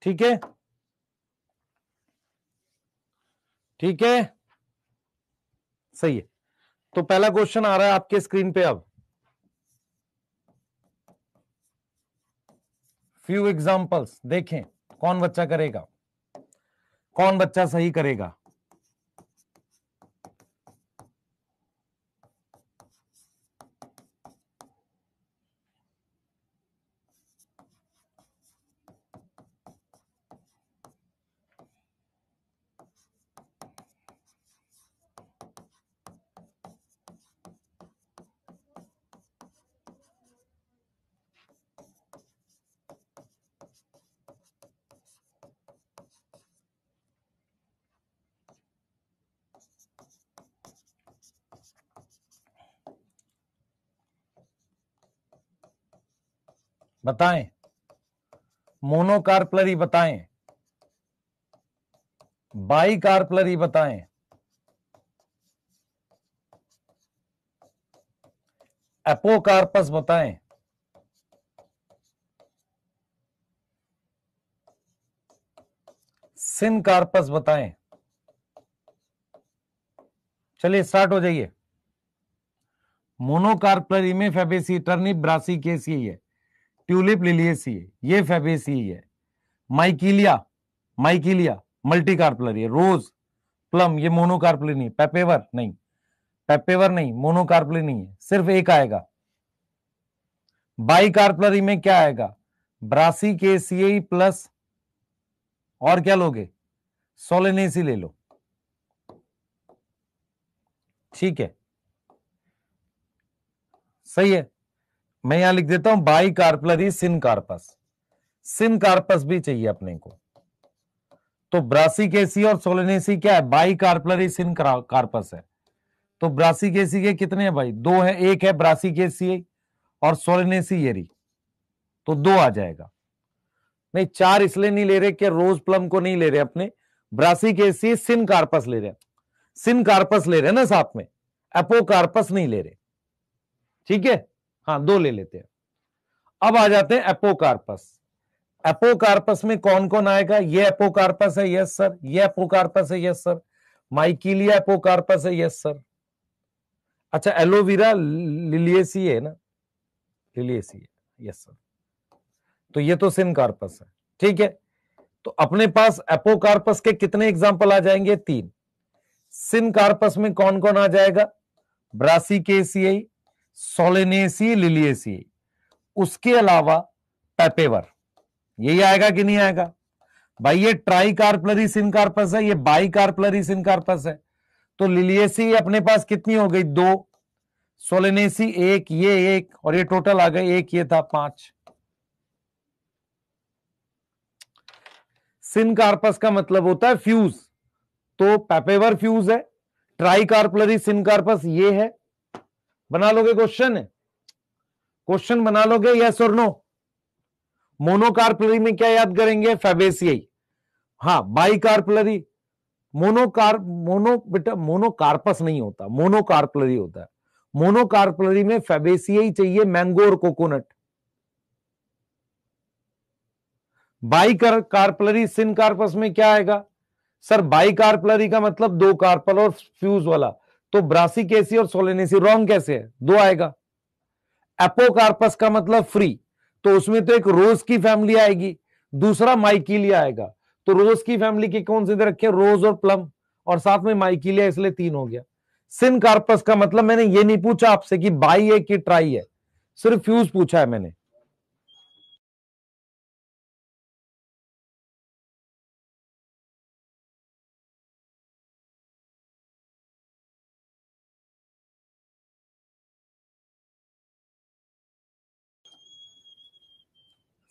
ठीक है ठीक है सही है तो पहला क्वेश्चन आ रहा है आपके स्क्रीन पे अब फ्यू एग्जाम्पल्स देखें कौन बच्चा करेगा कौन बच्चा सही करेगा बताएं मोनोकार्पलरी बताएं बाई कार्पलरी बताएं एपोकार्पस बताएं कार्पस बताएं चलिए स्टार्ट हो जाइए मोनोकार्पलरी में फेबेसी ब्रासी केस यही है ट्यूलिप लिलियसी है ये फेबेसी है माइकिलिया माइकिलिया मल्टी कार्पलर है रोज प्लम ये मोनोकार्पलिन है पेपेवर नहीं पेपेवर नहीं मोनोकार्पलिन है सिर्फ एक आएगा बाई कार्पलरी में क्या आएगा ब्रासी के सी प्लस और क्या लोगे सोलेनेसी ले लो ठीक है सही है मैं यहां लिख देता हूं bicarpellary syncarpous syncarpous भी चाहिए अपने को तो केसी और सोलेनेसी क्या है बाई कार्पलरी सिन कार्पस है तो केसी के कितने हैं भाई दो है एक है केसी और सोलेनेसी येरी तो दो आ जाएगा नहीं चार इसलिए नहीं ले रहे कि रोज प्लम को नहीं ले रहे अपने केसी सिन कार्पस ले रहे सिन कार्पस ले रहे ना साथ में कार्पस नहीं ले रहे ठीक है हाँ दो ले लेते हैं अब आ जाते हैं एपोकार्पस एपोकार्पस में कौन कौन आएगा ये एपोकार्पस है यस सर ये एपोकार्पस है यस सर माइकिलिया एपोकार्पस है यस सर अच्छा एलोवेरा लिलियसी है ना लिलियसी है यस सर तो ये तो सिनकार्पस है ठीक है तो अपने पास एपोकार्पस के कितने एग्जाम्पल आ जाएंगे तीन सिनकार्पस में कौन कौन आ जाएगा ब्रासी केसीआई सोलेनेसी लिलियसी उसके अलावा पेपेवर यही आएगा कि नहीं आएगा भाई ये ट्राई कार्पलरी सिनकार्पस है ये बाई कार्पलरी सिनकार्पस है तो लिलियसी अपने पास कितनी हो गई दो सोलेनेसी एक ये एक और ये टोटल आ गए एक ये था पांच सिनकार्पस का मतलब होता है फ्यूज तो पेपेवर फ्यूज है ट्राई कार्पलरी सिनकार्पस ये है बना लोगे क्वेश्चन क्वेश्चन बना लोगे या सुर नो मोनोकार्पलरी में क्या याद करेंगे फेबेसियाई हाँ बाइकार्पलरी मोनोकार मोनो बेटा मोनोकार्पस नहीं होता मोनोकार्पलरी होता है मोनोकार्पलरी में फेबेसियाई चाहिए मैंगो और coconut bicarpellary syncarpous में क्या आएगा सर बाइकार्पलरी का मतलब दो कार्पल और फ्यूज वाला तो कैसी और सोलेनेसी रॉन्ग कैसे है दो आएगा एपोकार्पस का मतलब फ्री तो उसमें तो एक रोज की फैमिली आएगी दूसरा माइकिलिया आएगा तो रोज की फैमिली के कौन से रखे रोज और प्लम और साथ में माइकिलिया इसलिए तीन हो गया सिन कार्पस का मतलब मैंने ये नहीं पूछा आपसे कि बाई है कि ट्राई है सिर्फ फ्यूज पूछा है मैंने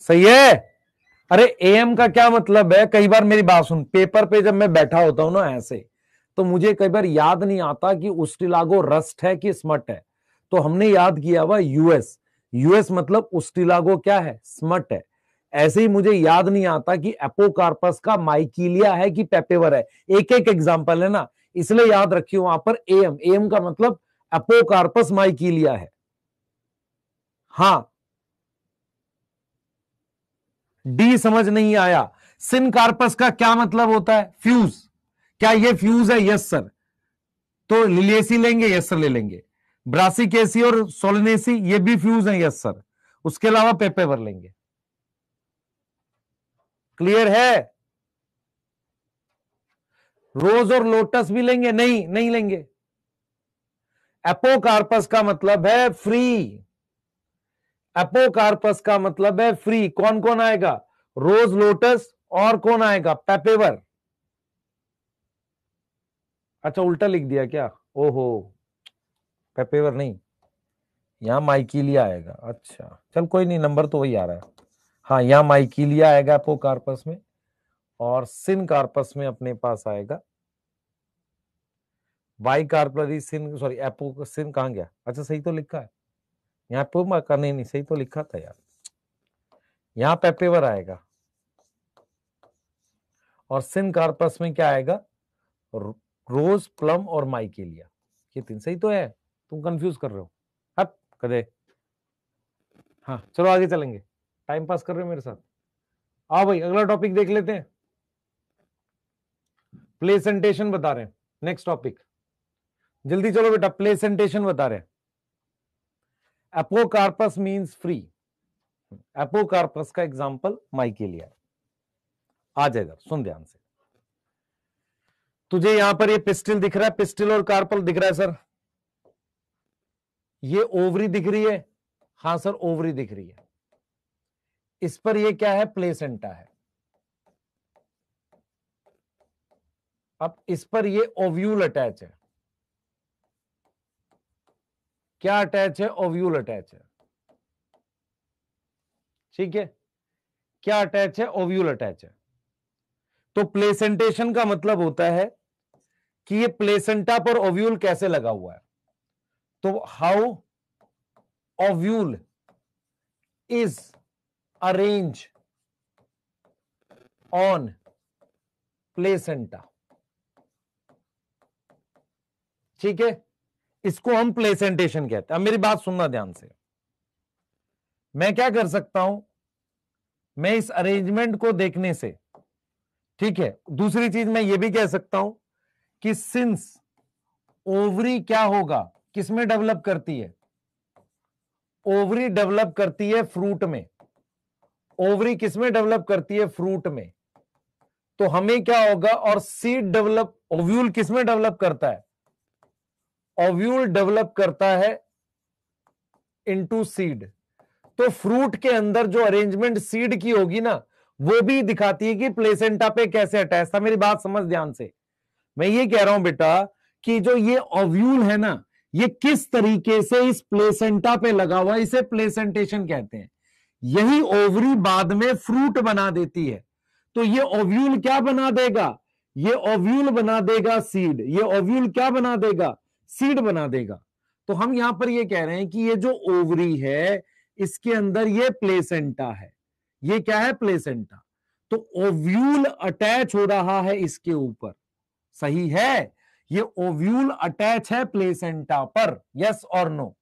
सही है अरे एम का क्या मतलब है कई बार मेरी बात सुन पेपर पे जब मैं बैठा होता हूं ना ऐसे तो मुझे कई बार याद नहीं आता कि उस्टिलागो रस्ट है कि स्मट है तो हमने याद किया हुआ यूएस यूएस मतलब उस्टिलागो क्या है स्मट है ऐसे ही मुझे याद नहीं आता कि एपोकार्पस का माइकिलिया है कि पेपेवर है एक एक एग्जाम्पल है ना इसलिए याद रखिए वहां पर एम एम का मतलब एपोकार्पस माइकीलिया है हाँ डी समझ नहीं आया सिन कार्पस का क्या मतलब होता है फ्यूज क्या ये फ्यूज है यस सर तो लिलेसी लेंगे यस सर ले लेंगे ब्रासिकेसी और सोलनेसी ये भी फ्यूज है यस सर उसके अलावा पेपे भर लेंगे क्लियर है रोज और लोटस भी लेंगे नहीं नहीं लेंगे एपोकार्पस का मतलब है फ्री एपोकार्पस का मतलब है फ्री कौन कौन आएगा रोज लोटस और कौन आएगा पेपेवर अच्छा उल्टा लिख दिया क्या ओहो पेपेवर नहीं यहां माइकिलिया आएगा अच्छा चल कोई नहीं नंबर तो वही आ रहा है हाँ यहाँ माइकिलिया आएगा एपोकार्पस में और सिन कार्पस में अपने पास आएगा bicarpellary syn sorry apo syn कहा गया अच्छा सही तो लिखा है यहाँ पुमा का नहीं नहीं सही तो लिखा था यार यहाँ पे पेवर आएगा और सिन कार्पस में क्या आएगा रोज प्लम और माइकेलिया ये तीन सही तो है तुम कंफ्यूज कर रहे हो अब कदे हाँ चलो आगे चलेंगे टाइम पास कर रहे हो मेरे साथ आओ भाई अगला टॉपिक देख लेते हैं प्लेसेंटेशन बता रहे हैं नेक्स्ट टॉपिक जल्दी चलो बेटा प्लेसेंटेशन बता रहे हैं एपोकार्पस मीन्स फ्री एपोकार्पस का एग्जाम्पल माइकेलिया आ जाएगा सुन ध्यान से तुझे यहां पर ये पिस्टिल दिख रहा है पिस्टिल और कार्पल दिख रहा है सर ये ओवरी दिख रही है हां सर ओवरी दिख रही है इस पर ये क्या है प्लेसेंटा है अब इस पर ये ओव्यूल अटैच है क्या अटैच है ओव्यूल अटैच है ठीक है क्या अटैच है ओव्यूल अटैच है तो प्लेसेंटेशन का मतलब होता है कि ये प्लेसेंटा पर ओव्यूल कैसे लगा हुआ है तो how ovule is arrange on placenta ठीक है इसको हम प्लेसेंटेशन कहते हैं अब मेरी बात सुनना ध्यान से मैं क्या कर सकता हूं मैं इस अरेंजमेंट को देखने से ठीक है दूसरी चीज मैं ये भी कह सकता हूं कि सिंस ओवरी क्या होगा किसमें डेवलप करती है ओवरी डेवलप करती है फ्रूट में ओवरी किसमें डेवलप करती है फ्रूट में तो हमें क्या होगा और सीड डेवलप ओव्यूल किसमें डेवलप करता है ओव्यूल डेवलप करता है इनटू सीड तो फ्रूट के अंदर जो अरेंजमेंट सीड की होगी ना वो भी दिखाती है कि प्लेसेंटा पे कैसे अटैच था मेरी बात समझ ध्यान से मैं ये कह रहा हूं बेटा कि जो ये ओव्यूल है ना ये किस तरीके से इस प्लेसेंटा पे लगा हुआ इसे प्लेसेंटेशन कहते हैं यही ओवरी बाद में फ्रूट बना देती है तो ये ओव्यूल क्या बना देगा ये ओव्यूल बना देगा सीड ये ओव्यूल क्या बना देगा सीड बना देगा तो हम यहां पर ये कह रहे हैं कि ये जो ओवरी है इसके अंदर ये प्लेसेंटा है ये क्या है प्लेसेंटा तो ओव्यूल अटैच हो रहा है इसके ऊपर सही है ये ओव्यूल अटैच है प्लेसेंटा पर यस और नो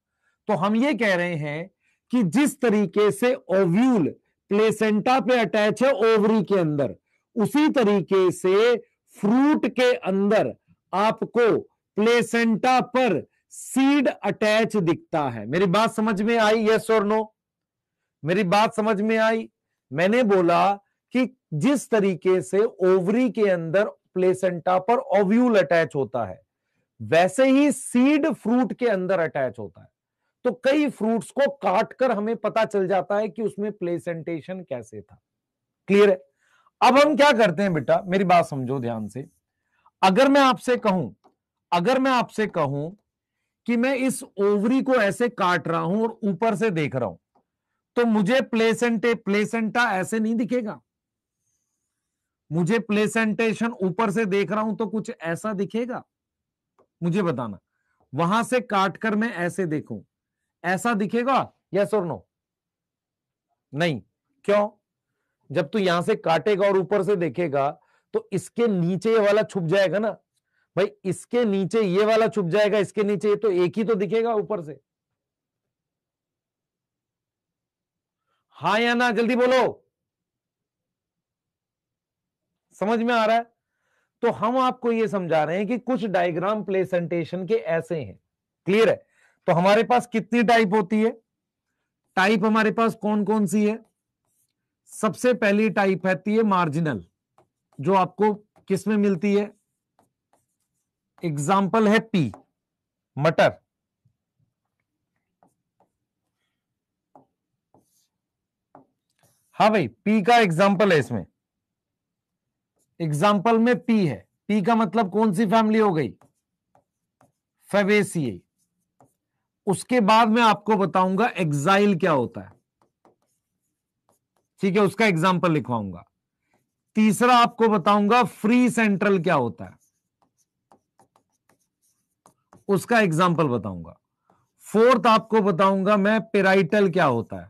तो हम ये कह रहे हैं कि जिस तरीके से ओव्यूल प्लेसेंटा पे अटैच है ओवरी के अंदर उसी तरीके से फ्रूट के अंदर आपको प्लेसेंटा पर सीड अटैच दिखता है मेरी बात समझ में आई यस और नो मेरी बात समझ में आई मैंने बोला कि जिस तरीके से ओवरी के अंदर प्लेसेंटा पर ओव्यूल अटैच होता है वैसे ही सीड फ्रूट के अंदर अटैच होता है तो कई फ्रूट्स को काट कर हमें पता चल जाता है कि उसमें प्लेसेंटेशन कैसे था क्लियर है अब हम क्या करते हैं बेटा मेरी बात समझो ध्यान से अगर मैं आपसे कहूं अगर मैं आपसे कहूं कि मैं इस ओवरी को ऐसे काट रहा हूं और ऊपर से देख रहा हूं तो मुझे प्लेसेंटे प्लेसेंटा ऐसे नहीं दिखेगा मुझे प्लेसेंटेशन ऊपर से देख रहा हूं तो कुछ ऐसा दिखेगा मुझे बताना वहां से काट कर मैं ऐसे देखूं ऐसा दिखेगा यस और नो नहीं क्यों जब तू यहां से काटेगा और ऊपर से देखेगा तो इसके नीचे वाला छुप जाएगा ना भाई इसके नीचे ये वाला छुप जाएगा इसके नीचे ये तो एक ही तो दिखेगा ऊपर से हा या ना जल्दी बोलो समझ में आ रहा है तो हम आपको ये समझा रहे हैं कि कुछ डायग्राम प्लेसेंटेशन के ऐसे हैं क्लियर है तो हमारे पास कितनी टाइप होती है टाइप हमारे पास कौन कौन सी है सबसे पहली टाइप रहती है मार्जिनल जो आपको किसमें मिलती है एग्जाम्पल है पी मटर हाँ भाई पी का एग्जाम्पल है इसमें एग्जाम्पल में पी है पी का मतलब कौन सी फैमिली हो गई फेवेसिए उसके बाद मैं आपको बताऊंगा एग्जाइल क्या होता है ठीक है उसका एग्जाम्पल लिखवाऊंगा तीसरा आपको बताऊंगा फ्री सेंट्रल क्या होता है उसका एग्जाम्पल बताऊंगा फोर्थ आपको बताऊंगा मैं पेराइटल क्या होता है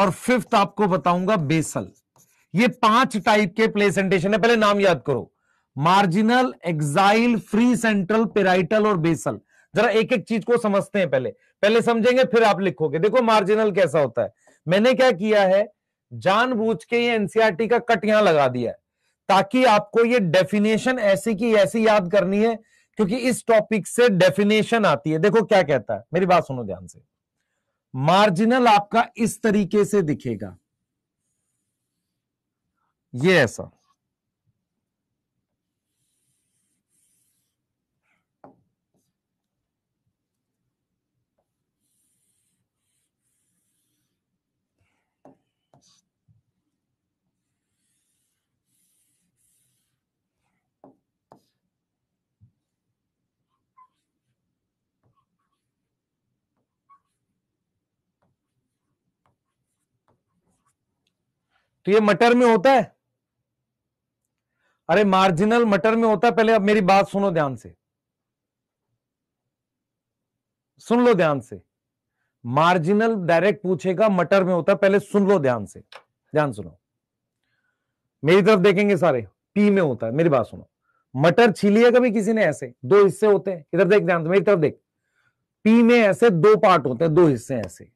और फिफ्थ आपको बताऊंगा बेसल ये पांच टाइप के प्लेसेंटेशन है पहले नाम याद करो marginal axile free central parietal और बेसल जरा एक एक चीज को समझते हैं पहले पहले समझेंगे फिर आप लिखोगे देखो मार्जिनल कैसा होता है मैंने क्या किया है जानबूझ के ये एनसीआरटी e का कट यहां लगा दिया है ताकि आपको ये डेफिनेशन ऐसी की ऐसी याद करनी है क्योंकि इस टॉपिक से डेफिनेशन आती है देखो क्या कहता है मेरी बात सुनो ध्यान से मार्जिनल आपका इस तरीके से दिखेगा ये ऐसा तो ये मटर में होता है अरे मार्जिनल मटर में होता है पहले अब मेरी बात सुनो ध्यान से सुन लो ध्यान से मार्जिनल डायरेक्ट पूछेगा मटर में होता है पहले सुन लो ध्यान से ध्यान सुनो मेरी तरफ देखेंगे सारे पी में होता है मेरी बात सुनो मटर छीली है कभी किसी ने ऐसे दो हिस्से होते हैं इधर देख ध्यान मेरी तरफ देख पी में ऐसे दो पार्ट होते हैं दो हिस्से ऐसे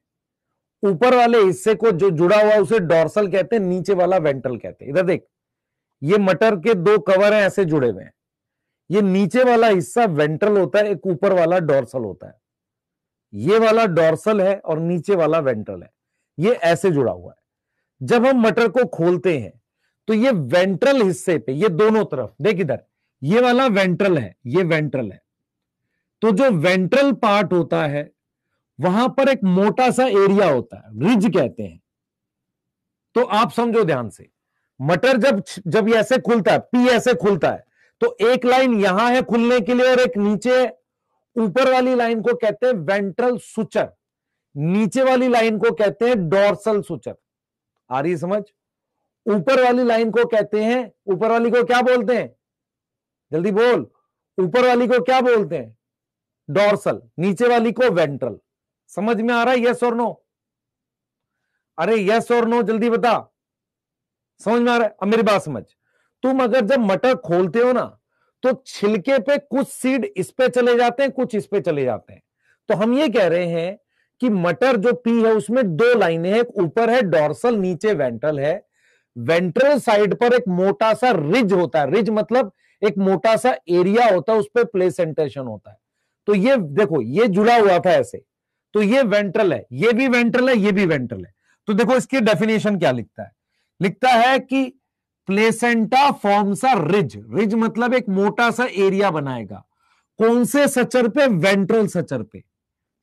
ऊपर वाले हिस्से को जो जुड़ा हुआ उसे डोर्सल कहते हैं नीचे वाला वेंट्रल कहते हैं इधर देख ये मटर के दो कवर हैं ऐसे जुड़े हुए हैं ये नीचे वाला हिस्सा वेंट्रल होता है एक ऊपर वाला डोर्सल होता है ये वाला डोर्सल है और नीचे वाला वेंट्रल है ये ऐसे जुड़ा हुआ है जब हम मटर को खोलते हैं तो ये वेंट्रल हिस्से पे ये दोनों तरफ देख इधर ये वाला वेंट्रल है ये वेंट्रल है तो जो वेंट्रल पार्ट होता है वहां पर एक मोटा सा एरिया होता है रिज कहते हैं तो आप समझो ध्यान से मटर जब जब ऐसे खुलता है पी ऐसे खुलता है तो एक लाइन यहां है खुलने के लिए और एक नीचे ऊपर वाली लाइन को कहते हैं वेंट्रल सुचर नीचे वाली लाइन को कहते हैं डोर्सल सुचर आ रही समझ ऊपर वाली लाइन को कहते हैं ऊपर वाली को क्या बोलते हैं जल्दी बोल ऊपर वाली को क्या बोलते हैं डोर्सल नीचे वाली को वेंट्रल समझ में आ रहा है यस और नो अरे यस और नो जल्दी बता समझ में आ रहा है अब मेरी बात समझ तुम अगर जब मटर खोलते हो ना तो छिलके पे कुछ सीड इस पे चले जाते हैं कुछ इस पे चले जाते हैं तो हम ये कह रहे हैं कि मटर जो पी है उसमें दो लाइनें हैं एक ऊपर है डॉर्सल नीचे वेंट्रल है वेंट्रल साइड पर एक मोटा सा रिज होता है रिज मतलब एक मोटा सा एरिया होता है उस पर प्लेसेंटेशन होता है तो ये देखो ये जुड़ा हुआ था ऐसे तो ये वेंट्रल है ये भी वेंट्रल है ये भी वेंट्रल है तो देखो इसकी डेफिनेशन क्या लिखता है लिखता है कि placenta forms a ridge ridge मतलब एक मोटा सा एरिया बनाएगा कौन से सचर पे वेंट्रल सचर पे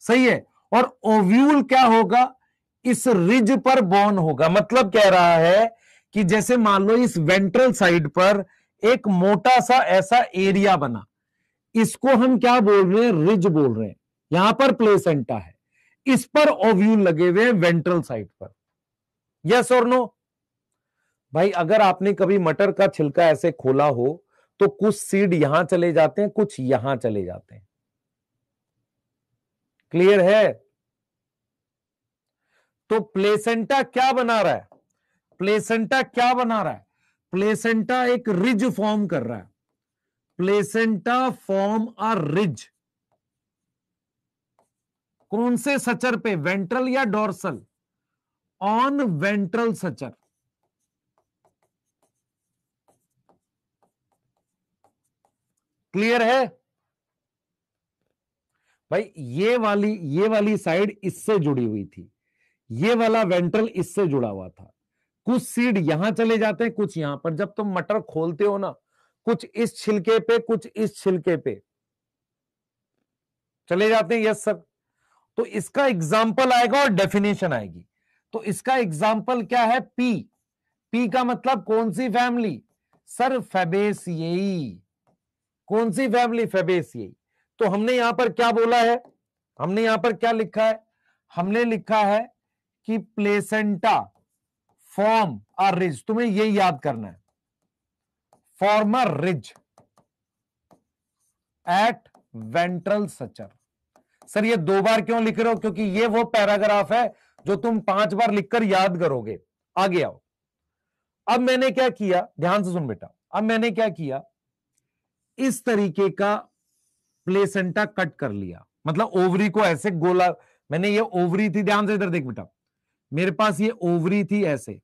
सही है और ओव्यूल क्या होगा इस रिज पर बॉर्न होगा मतलब कह रहा है कि जैसे मान लो इस वेंट्रल साइड पर एक मोटा सा ऐसा एरिया बना इसको हम क्या बोल रहे हैं रिज बोल रहे हैं यहां पर प्लेसेंटा है इस पर ओव्यूल लगे हुए हैं वेंट्रल साइड पर यस और नो भाई अगर आपने कभी मटर का छिलका ऐसे खोला हो तो कुछ सीड यहां चले जाते हैं कुछ यहां चले जाते हैं क्लियर है तो प्लेसेंटा क्या बना रहा है प्लेसेंटा क्या बना रहा है प्लेसेंटा एक रिज फॉर्म कर रहा है प्लेसेंटा फॉर्म आ रिज कौन से सचर पे वेंट्रल या dorsal on ventral suture clear है भाई ये वाली ये वाली साइड इससे जुड़ी हुई थी ये वाला वेंट्रल इससे जुड़ा हुआ था कुछ सीड यहां चले जाते हैं कुछ यहां पर जब तुम मटर खोलते हो ना कुछ इस छिलके पे कुछ इस छिलके पे चले जाते हैं यस सर तो इसका एग्जाम्पल आएगा और डेफिनेशन आएगी तो इसका एग्जाम्पल क्या है पी पी का मतलब कौन सी फैमिली सर फेबेसियई कौन सी फैमिली फेबेसियई तो हमने यहां पर क्या बोला है हमने यहां पर क्या लिखा है हमने लिखा है कि प्लेसेंटा फॉर्म आ रिज तुम्हें ये याद करना है former ridge at ventral suture sir ये दो बार क्यों लिख रहे हो क्योंकि ये वो पैराग्राफ है जो तुम पांच बार लिखकर याद करोगे आगे आओ अब मैंने क्या किया ध्यान से सुन बेटा अब मैंने क्या किया इस तरीके का प्लेसेंटा कट कर लिया मतलब ओवरी को ऐसे गोला मैंने ये ओवरी थी ध्यान से इधर देख बेटा मेरे पास ये ओवरी थी ऐसे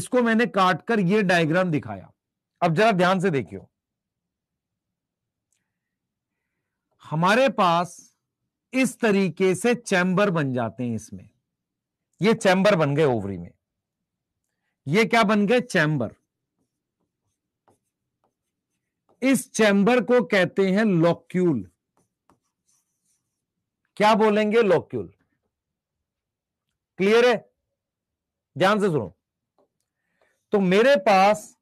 इसको मैंने काटकर ये डायग्राम दिखाया अब जरा ध्यान से देखियो हमारे पास इस तरीके से चैम्बर बन जाते हैं इसमें ये चैंबर बन गए ओवरी में ये क्या बन गए चैंबर इस चैम्बर को कहते हैं लॉक्यूल क्या बोलेंगे लॉक्यूल क्लियर है ध्यान से सुनो तो मेरे पास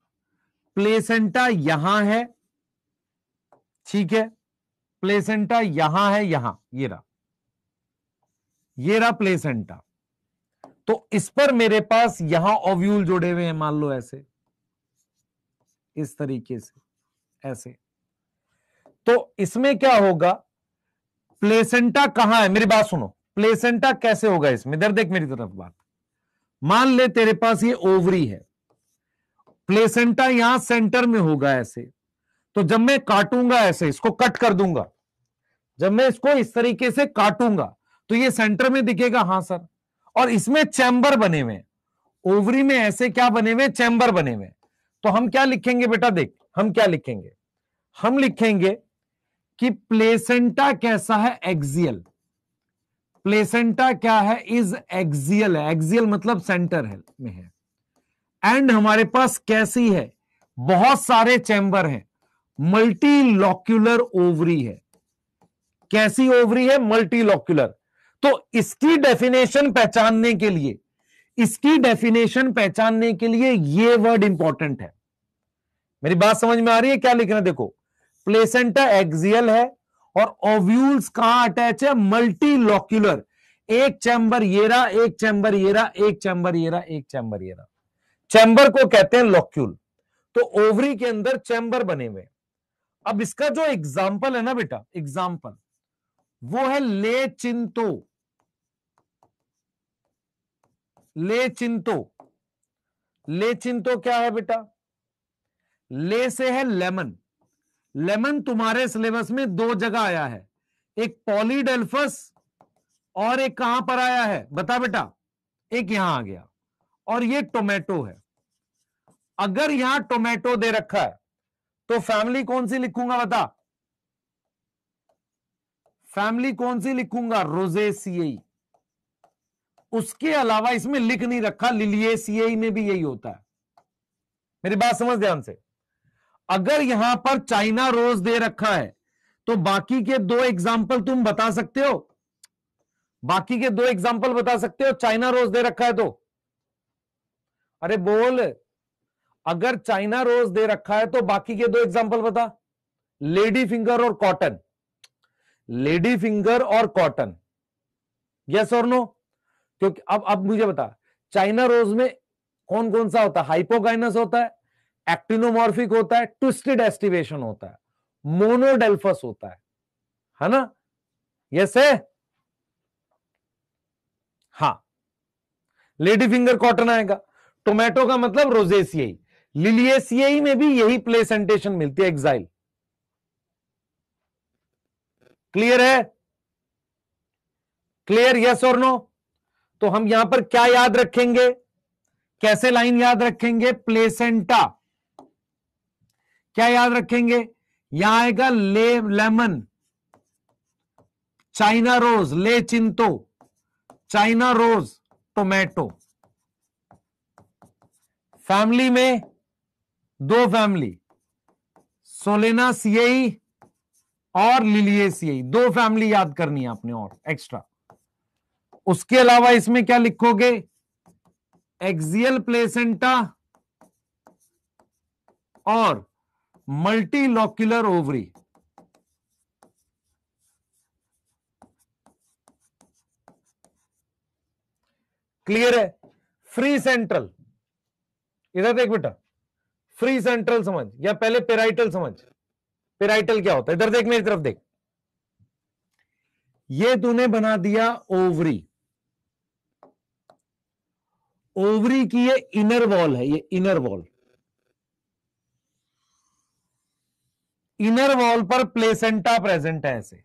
प्लेसेंटा यहां है ठीक है प्लेसेंटा यहां है यहां ये रहा ये रहा प्लेसेंटा तो इस पर मेरे पास यहां ओव्यूल जुड़े हुए हैं मान लो ऐसे इस तरीके से ऐसे तो इसमें क्या होगा प्लेसेंटा कहां है मेरी बात सुनो प्लेसेंटा कैसे होगा इसमें इधर देख मेरी तरफ बात मान ले तेरे पास ये ओवरी है प्लेसेंटा यहां सेंटर में होगा ऐसे तो जब मैं काटूंगा ऐसे इसको कट कर दूंगा जब मैं इसको इस तरीके से काटूंगा तो ये सेंटर में दिखेगा हाँ सर और इसमें चैम्बर बने हुए ओवरी में ऐसे क्या बने हुए चैम्बर बने हुए तो हम क्या लिखेंगे बेटा देख हम क्या लिखेंगे हम लिखेंगे कि प्लेसेंटा कैसा है एक्सियल प्लेसेंटा क्या है इज एक्सियल है एक्सियल मतलब सेंटर है में है एंड हमारे पास कैसी है बहुत सारे चैम्बर हैं मल्टीलॉक्यूलर ओवरी है कैसी ओवरी है मल्टीलॉक्यूलर तो इसकी डेफिनेशन पहचानने के लिए इसकी डेफिनेशन पहचानने के लिए यह वर्ड इंपॉर्टेंट है मेरी बात समझ में आ रही है क्या लिख रहे हैं देखो प्लेसेंटा एक्सियल है और ओव्यूल्स कहां अटैच है मल्टीलॉक्यूलर एक चैम्बर येरा एक चैम्बर येरा एक चैम्बर येरा एक चैम्बर येरा चैंबर को कहते हैं लॉक्यूल तो ओवरी के अंदर चैंबर बने हुए अब इसका जो एग्जाम्पल है ना बेटा एग्जाम्पल वो है ले चिंतो ले चिंतो ले चिंतो क्या है बेटा ले से है लेमन लेमन तुम्हारे सिलेबस में दो जगह आया है एक पॉलीडेल्फस और एक कहां पर आया है बता बेटा एक यहां आ गया और ये टोमेटो है अगर यहां टोमेटो दे रखा है तो फैमिली कौन सी लिखूंगा बता फैमिली कौन सी लिखूंगा रोजेसियई e। उसके अलावा इसमें लिख नहीं रखा लिलियसियई e में भी यही होता है मेरी बात समझ ध्यान से अगर यहां पर चाइना रोज दे रखा है तो बाकी के दो एग्जाम्पल तुम बता सकते हो बाकी के दो एग्जाम्पल बता सकते हो चाइना रोज दे रखा है तो अरे बोल अगर चाइना रोज दे रखा है तो बाकी के दो एग्जाम्पल बता लेडी फिंगर और कॉटन लेडी फिंगर और कॉटन यस और नो क्योंकि अब अब मुझे बता चाइना रोज में कौन कौन सा होता है हाइपोगाइनस होता है एक्टिनोमॉर्फिक होता है ट्विस्टेड एस्टिवेशन होता है मोनोडेल्फस होता है है ना यस है हा लेडी फिंगर कॉटन आएगा टोमेटो का मतलब रोजेसियाई लिलियसियाई में भी यही प्लेसेंटेशन मिलती है एग्जाइल क्लियर है क्लियर यस और नो तो हम यहां पर क्या याद रखेंगे कैसे लाइन याद रखेंगे प्लेसेंटा क्या याद रखेंगे यहां आएगा ले लेमन चाइना रोज ले चिंतो चाइना रोज टोमेटो फैमिली में दो फैमिली सोलेना सीएई और लिलियेसियई दो फैमिली याद करनी है आपने और एक्स्ट्रा उसके अलावा इसमें क्या लिखोगे एक्सियल प्लेसेंटा और मल्टीलॉक्यूलर ओवरी क्लियर है फ्री सेंट्रल इधर देख बेटा फ्री सेंट्रल समझ या पहले पेराइटल समझ पेराइटल क्या होता है इधर देख मेरी तरफ देख ये तूने बना दिया ओवरी ओवरी की ये इनर वॉल है ये इनर वॉल इनर वॉल पर प्लेसेंटा प्रेजेंट है ऐसे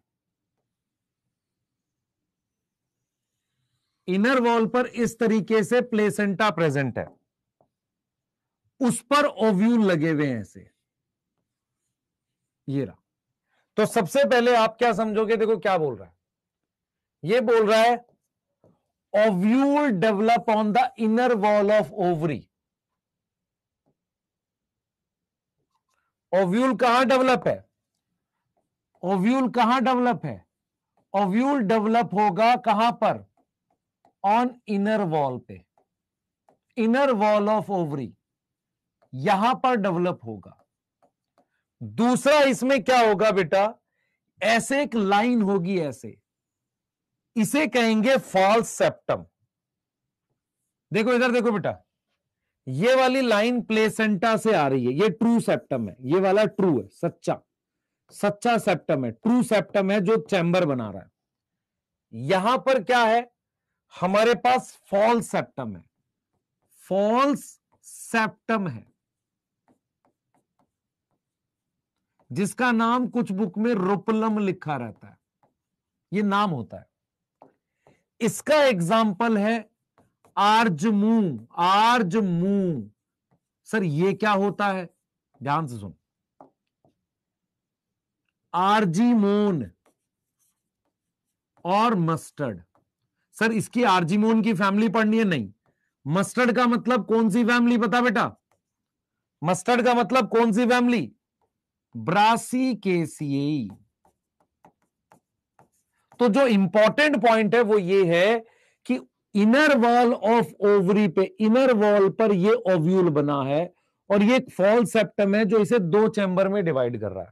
इनर वॉल पर इस तरीके से प्लेसेंटा प्रेजेंट है उस पर ओव्यूल लगे हुए हैं ऐसे ये रहा तो सबसे पहले आप क्या समझोगे देखो क्या बोल रहा है ये बोल रहा है ovule develop on the inner wall of ovary ovule कहां डेवलप है ओव्यूल कहां डेवलप है ओव्यूल डेवलप होगा कहां पर ऑन इनर वॉल पे इनर वॉल ऑफ ओवरी यहां पर डेवलप होगा दूसरा इसमें क्या होगा बेटा ऐसे एक लाइन होगी ऐसे इसे कहेंगे फॉल्स सेप्टम देखो इधर देखो बेटा ये वाली लाइन प्लेसेंटा से आ रही है ये ट्रू सेप्टम है ये वाला ट्रू है सच्चा सच्चा सेप्टम है ट्रू सेप्टम है जो चैम्बर बना रहा है यहां पर क्या है हमारे पास फॉल्स सेप्टम है फॉल्स सेप्टम है जिसका नाम कुछ बुक में रोपलम लिखा रहता है ये नाम होता है इसका एग्जाम्पल है आर्जमू आर्जमू सर ये क्या होता है ध्यान से सुन आर्जीमोन और मस्टर्ड सर इसकी आर्जीमोन की फैमिली पढ़नी है नहीं मस्टर्ड का मतलब कौन सी फैमिली बता बेटा मस्टर्ड का मतलब कौन सी फैमिली सी तो जो इंपॉर्टेंट पॉइंट है वो ये है कि इनर वॉल ऑफ ओवरी पे इनर वॉल पर ये ओव्यूल बना है और ये फॉल सेप्टम है जो इसे दो चैंबर में डिवाइड कर रहा है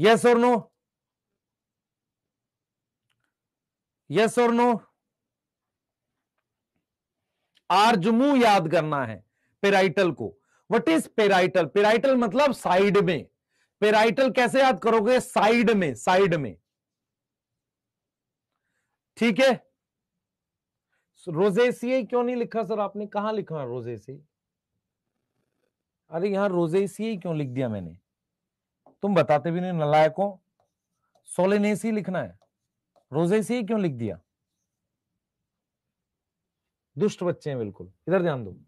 यस और नो यस और नो आर्जमू याद करना है पेराइटल को व्हाट इज पेराइटल पेराइटल मतलब साइड में पेराइटल कैसे याद करोगे साइड में साइड में ठीक है रोजेसिए क्यों नहीं लिखा सर आपने कहा लिखा रोजेसी अरे यहां रोजेसी क्यों लिख दिया मैंने तुम बताते भी नहीं नलायकों सोलेनेसी लिखना है रोजेसी क्यों लिख दिया दुष्ट बच्चे हैं बिल्कुल इधर ध्यान दो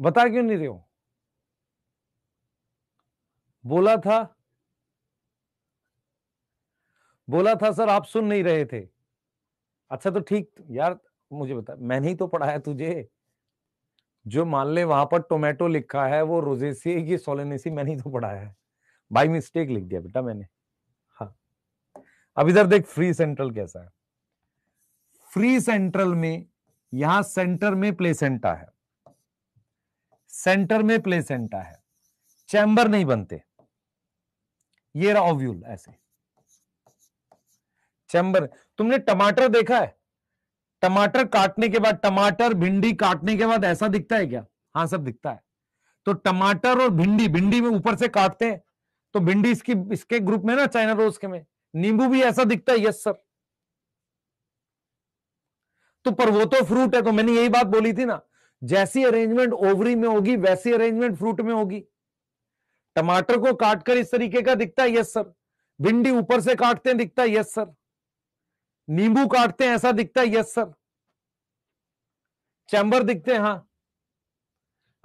बता क्यों नहीं रहे हो बोला था बोला था सर आप सुन नहीं रहे थे अच्छा तो ठीक यार मुझे बता मैंने ही तो पढ़ाया तुझे जो मान ले वहां पर टोमेटो लिखा है वो रोजेसी की सोलेनेसी मैंने ही तो पढ़ाया है बाई मिस्टेक लिख दिया बेटा मैंने हाँ अब इधर देख फ्री सेंट्रल कैसा है फ्री सेंट्रल में यहां सेंटर में प्लेसेंटा है सेंटर में प्लेसेंटा है चैम्बर नहीं बनते ये रहा ओव्यूल ऐसे चैम्बर तुमने टमाटर देखा है टमाटर काटने के बाद टमाटर भिंडी काटने के बाद ऐसा दिखता है क्या हाँ सब दिखता है तो टमाटर और भिंडी भिंडी में ऊपर से काटते हैं तो भिंडी इसकी इसके ग्रुप में ना चाइना रोज के में नींबू भी ऐसा दिखता है यस सर तो पर वो तो फ्रूट है तो मैंने यही बात बोली थी ना जैसी अरेंजमेंट ओवरी में होगी वैसी अरेंजमेंट फ्रूट में होगी टमाटर को काटकर इस तरीके का दिखता है यस सर भिंडी ऊपर से काटते हैं दिखता है यस सर नींबू काटते हैं ऐसा दिखता है यस सर चैम्बर दिखते हैं हाँ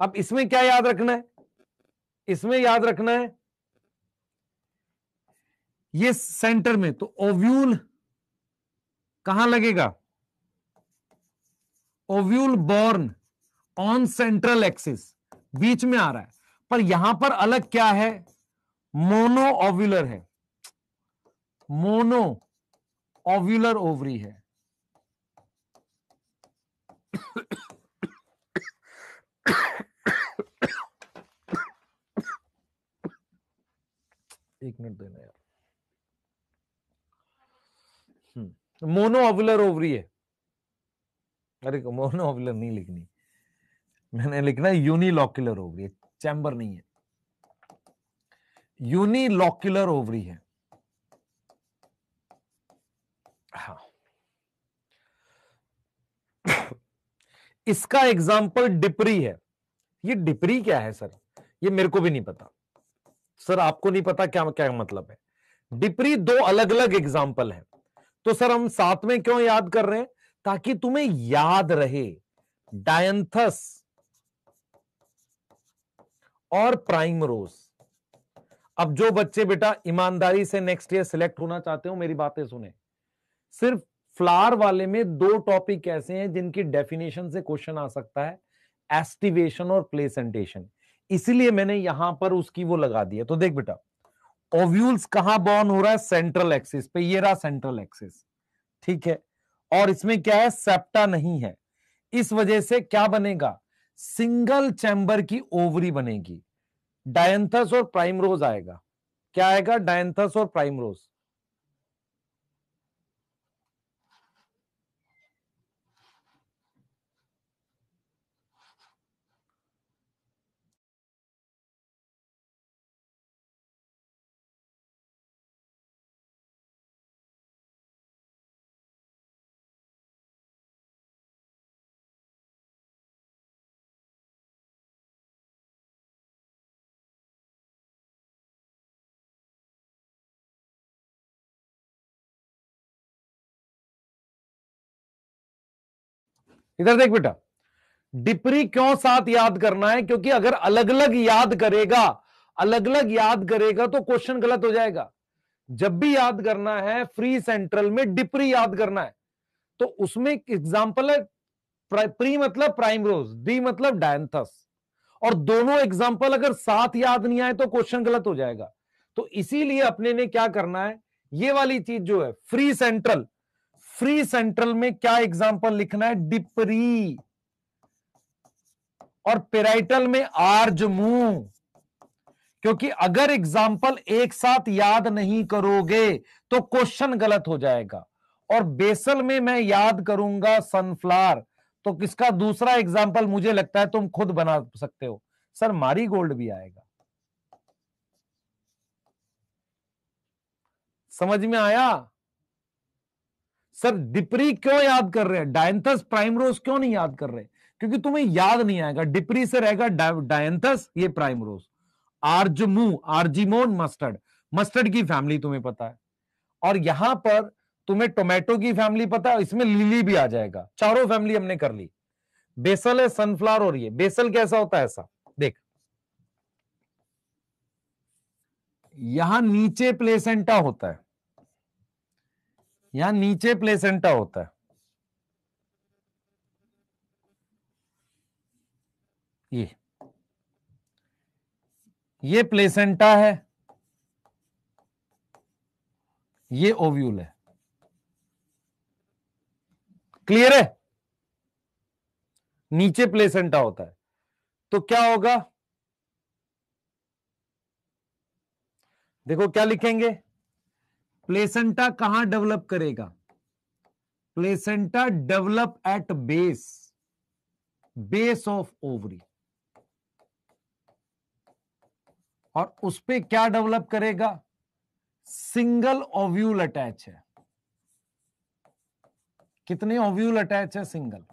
अब इसमें क्या याद रखना है इसमें याद रखना है ये सेंटर में तो ओव्यूल कहां लगेगा ovule borne on central axis बीच में आ रहा है पर यहां पर अलग क्या है मोनो ऑव्यूलर है मोनो ऑव्यूलर ओवरी है एक मिनट देना यार मोनो ऑव्यूलर ओवरी है अरे मोनो ऑव्यूलर नहीं लिखनी मैंने लिखना यूनिलॉक्यूलर ओवरी है चैम्बर नहीं है यूनिलॉक्यूलर ओवरी है हाँ। इसका एग्जाम्पल डिपरी है ये डिपरी क्या है सर ये मेरे को भी नहीं पता सर आपको नहीं पता क्या क्या मतलब है डिपरी दो अलग अलग एग्जाम्पल है तो सर हम साथ में क्यों याद कर रहे हैं ताकि तुम्हें याद रहे डायंथस और प्राइम रोज अब जो बच्चे बेटा ईमानदारी से नेक्स्ट ईयर सिलेक्ट होना चाहते हो मेरी बातें सुने सिर्फ फ्लावर वाले में दो टॉपिक ऐसे हैं जिनकी डेफिनेशन से क्वेश्चन आ सकता है एस्टिवेशन और प्लेसेंटेशन इसीलिए मैंने यहां पर उसकी वो लगा दिया तो देख बेटा ओव्यूल्स कहां बॉर्न हो रहा है सेंट्रल एक्सिस पे ये रहा सेंट्रल एक्सिस ठीक है और इसमें क्या है सेप्टा नहीं है इस वजह से क्या बनेगा सिंगल चैम्बर की ओवरी बनेगी डायंथस और प्राइमरोज आएगा क्या आएगा डायंथस और प्राइमरोज इधर देख बेटा डिपरी क्यों साथ याद करना है क्योंकि अगर अलग अलग याद करेगा अलग अलग याद करेगा तो क्वेश्चन गलत हो जाएगा जब भी याद करना है फ्री सेंट्रल में डिपरी याद करना है तो उसमें एग्जाम्पल है प्री मतलब प्राइम रोज डी मतलब डायंथस और दोनों एग्जाम्पल अगर साथ याद नहीं आए तो क्वेश्चन गलत हो जाएगा तो इसीलिए अपने ने क्या करना है ये वाली चीज जो है फ्री सेंट्रल फ्री सेंट्रल में क्या एग्जाम्पल लिखना है डिपरी और पेराइटल में आर्जमू क्योंकि अगर एग्जाम्पल एक साथ याद नहीं करोगे तो क्वेश्चन गलत हो जाएगा और बेसल में मैं याद करूंगा सनफ्लावर तो किसका दूसरा एग्जाम्पल मुझे लगता है तुम खुद बना सकते हो सर मारी गोल्ड भी आएगा समझ में आया सर डिपरी क्यों याद कर रहे हैं डायंथस प्राइमरोज क्यों नहीं याद कर रहे क्योंकि तुम्हें याद नहीं आएगा डिपरी से रहेगा डायंथस ये प्राइमरोज आर्जमू आर्जिमोन मस्टर्ड मस्टर्ड की फैमिली तुम्हें पता है और यहां पर तुम्हें टोमेटो की फैमिली पता है इसमें लिली भी आ जाएगा चारों फैमिली हमने कर ली बेसल है सनफ्लावर और ये बेसल कैसा होता है ऐसा देख यहां नीचे प्लेसेंटा होता है यहां नीचे प्लेसेंटा होता है ये ये प्लेसेंटा है ये ओव्यूल है क्लियर है नीचे प्लेसेंटा होता है तो क्या होगा देखो क्या लिखेंगे प्लेसेंटा कहां डेवलप करेगा placenta develop at base base of ovary और उस पर क्या डेवलप करेगा सिंगल ओव्यूल अटैच है कितने ओव्यूल अटैच है सिंगल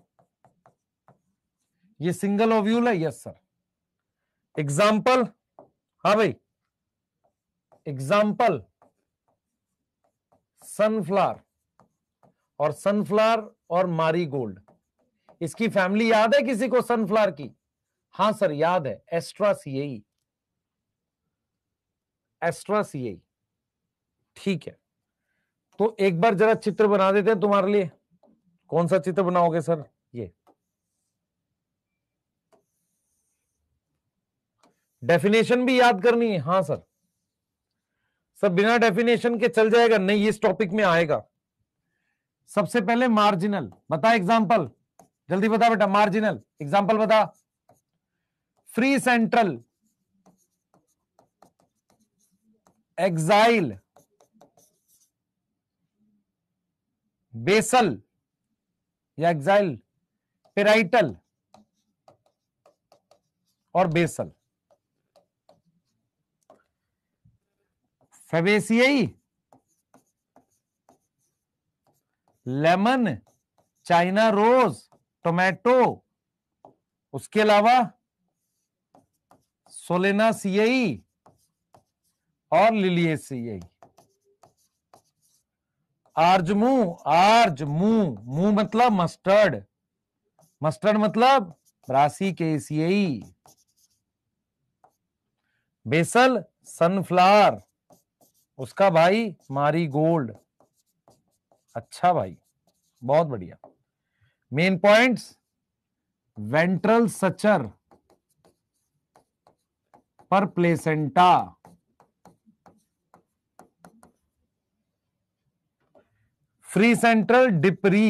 ये सिंगल ओव्यूल है यस सर एग्जाम्पल हा भाई एग्जाम्पल सनफ्लावर और सनफ्लावर और मारी गोल्ड इसकी फैमिली याद है किसी को सनफ्लावर की हाँ सर याद है एस्ट्रा सीएई एस्ट्रा ठीक है तो एक बार जरा चित्र बना देते हैं तुम्हारे लिए कौन सा चित्र बनाओगे सर ये डेफिनेशन भी याद करनी है हाँ सर सब बिना डेफिनेशन के चल जाएगा नहीं इस टॉपिक में आएगा सबसे पहले मार्जिनल बता एग्जाम्पल जल्दी बता बेटा मार्जिनल एग्जाम्पल बता फ्री सेंट्रल एग्जाइल बेसल या एग्जाइल पेराइटल और basal fabaceae lemon China rose tomato उसके अलावा सोलेना सीई और आर्ज मुंह आर्जमू मुंह मू मतलब मस्टर्ड मस्टर्ड मतलब ब्रासी के सीई बेसल सनफ्लावर उसका भाई मारी गोल्ड अच्छा भाई बहुत बढ़िया मेन पॉइंट्स वेंट्रल सचर पर प्लेसेंटा फ्री सेंट्रल डिपरी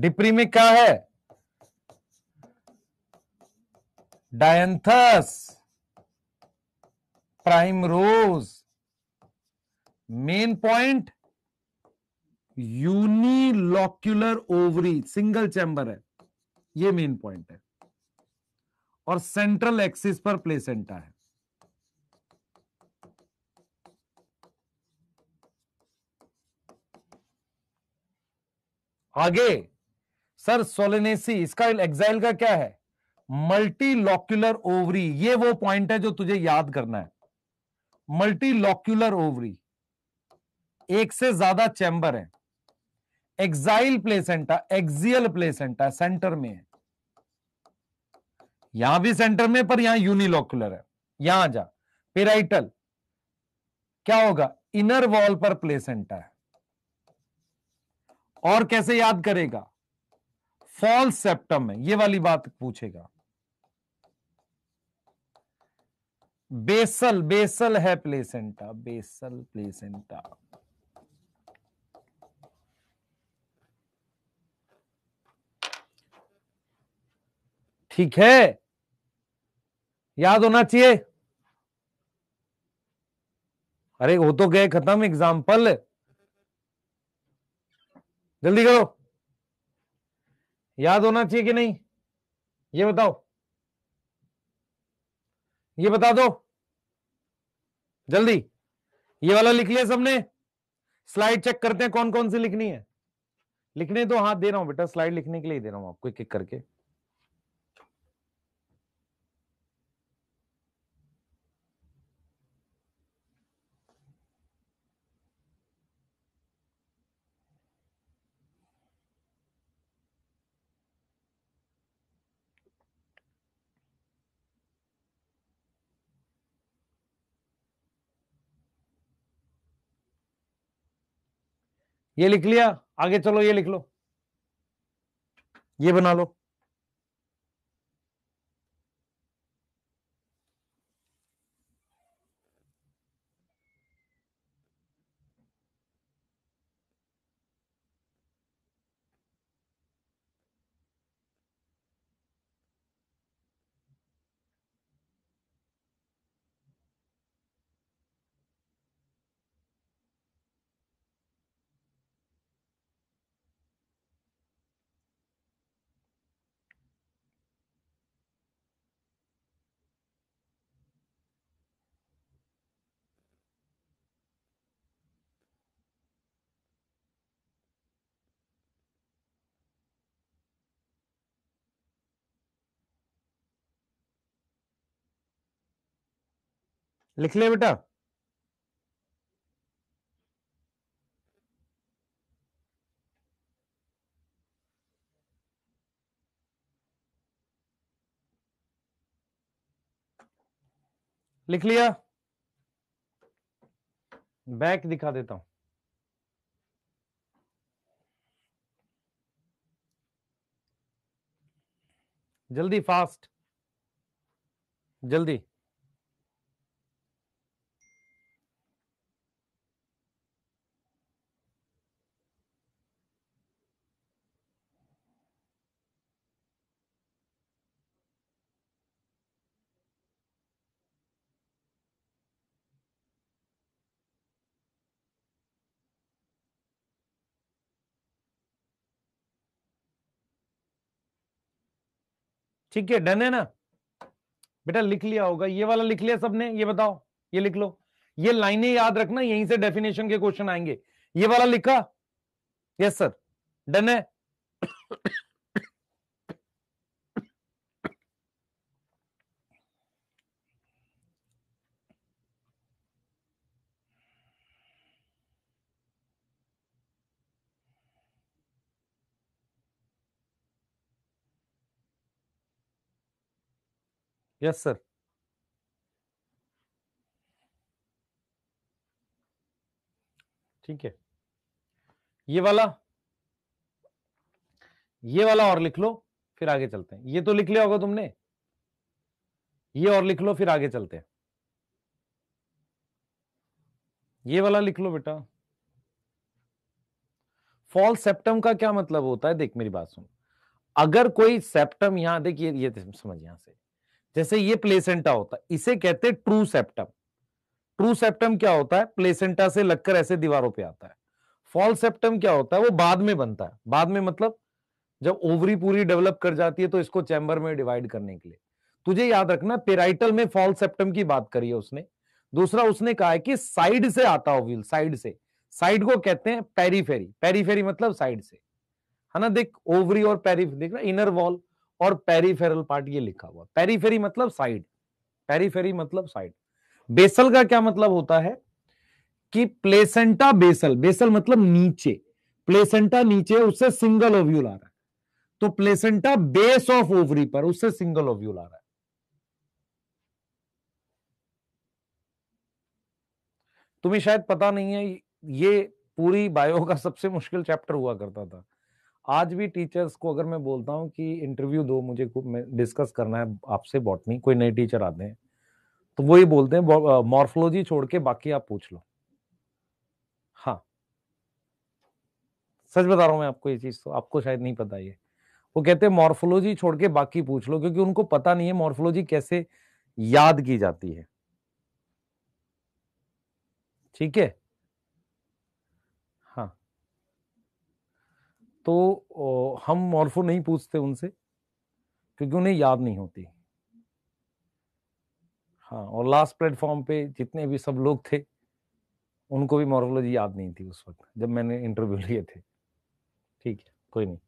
डिपरी में क्या है dianthus rose main point unilocular ovary single chamber है ये मेन पॉइंट है और सेंट्रल एक्सिस पर प्लेसेंटा है आगे सर सोलेनेसी इसका एक्साइल का क्या है मल्टीलॉक्यूलर ओवरी ये वो पॉइंट है जो तुझे याद करना है मल्टीलॉक्यूलर ओवरी एक से ज्यादा चैम्बर है axile placenta axial placenta centre में है यहां भी सेंटर में पर यहां यूनिलॉक्यूलर है यहां जा पेराइटल क्या होगा इनर वॉल पर प्लेसेंटा है और कैसे याद करेगा फॉल्स सेप्टम है ये वाली बात पूछेगा बेसल बेसल है प्लेसेंटा बेसल प्लेसेंटा ठीक है याद होना चाहिए अरे वो तो गए खत्म एग्जाम्पल जल्दी करो याद होना चाहिए कि नहीं ये बताओ ये बता दो जल्दी ये वाला लिख लिया सबने स्लाइड चेक करते हैं कौन कौन सी लिखनी है लिखने दो तो हाथ दे रहा हूं बेटा स्लाइड लिखने के लिए दे रहा हूं आपको एक एक करके ये लिख लिया आगे चलो ये लिख लो ये बना लो लिख ले बेटा लिख लिया बैक दिखा देता हूं जल्दी फास्ट जल्दी ठीक है डन है ना बेटा लिख लिया होगा ये वाला लिख लिया सबने ये बताओ ये लिख लो ये लाइनें याद रखना यहीं से डेफिनेशन के क्वेश्चन आएंगे ये वाला लिखा यस सर डन है यस सर ठीक है ये वाला ये वाला और लिख लो फिर आगे चलते हैं ये तो लिख लिया होगा तुमने ये और लिख लो फिर आगे चलते हैं ये वाला लिख लो बेटा फॉल सेप्टम का क्या मतलब होता है देख मेरी बात सुन अगर कोई सेप्टम यहां देखिए ये, ये समझ यहां से जैसे ये प्लेसेंटा होता है इसे कहते हैं ट्रू सेप्टम ट्रू सेप्टम क्या होता है प्लेसेंटा से लगकर ऐसे दीवारों पे आता है फॉल सेप्टम क्या होता है वो बाद में बनता है बाद में मतलब जब ओवरी पूरी डेवलप कर जाती है तो इसको चैम्बर में डिवाइड करने के लिए तुझे याद रखना पेराइटल में फॉल सेप्टम की बात करी है उसने दूसरा उसने कहा है कि साइड से आता हो व्हील साइड से साइड को कहते हैं पेरीफेरी पेरीफेरी मतलब साइड से है ना देख ओवरी और पेरी देख इनर वॉल और पेरीफेरल पार्ट ये लिखा हुआ पेरीफेरी मतलब साइड पेरीफेरी मतलब साइड बेसल का क्या मतलब होता है कि प्लेसेंटा बेसल बेसल मतलब नीचे प्लेसेंटा नीचे उससे सिंगल ओव्यूल आ रहा है तो प्लेसेंटा बेस ऑफ ओवरी पर उससे सिंगल ओव्यूल आ रहा है तुम्हें शायद पता नहीं है ये पूरी बायो का सबसे मुश्किल चैप्टर हुआ करता था आज भी टीचर्स को अगर मैं बोलता हूँ कि इंटरव्यू दो मुझे डिस्कस करना है आपसे बॉटनी कोई नए टीचर आते हैं तो वो ये बोलते हैं मॉर्फोलॉजी छोड़ के बाकी आप पूछ लो हाँ सच बता रहा हूं मैं आपको ये चीज तो आपको शायद नहीं पता ये वो कहते हैं मॉर्फोलॉजी छोड़ के बाकी पूछ लो क्योंकि उनको पता नहीं है मॉर्फोलॉजी कैसे याद की जाती है ठीक है तो हम मॉर्फो नहीं पूछते उनसे क्योंकि उन्हें याद नहीं होती हाँ और लास्ट प्लेटफॉर्म पे जितने भी सब लोग थे उनको भी मॉर्फोलॉजी याद नहीं थी उस वक्त जब मैंने इंटरव्यू लिए थे ठीक है कोई नहीं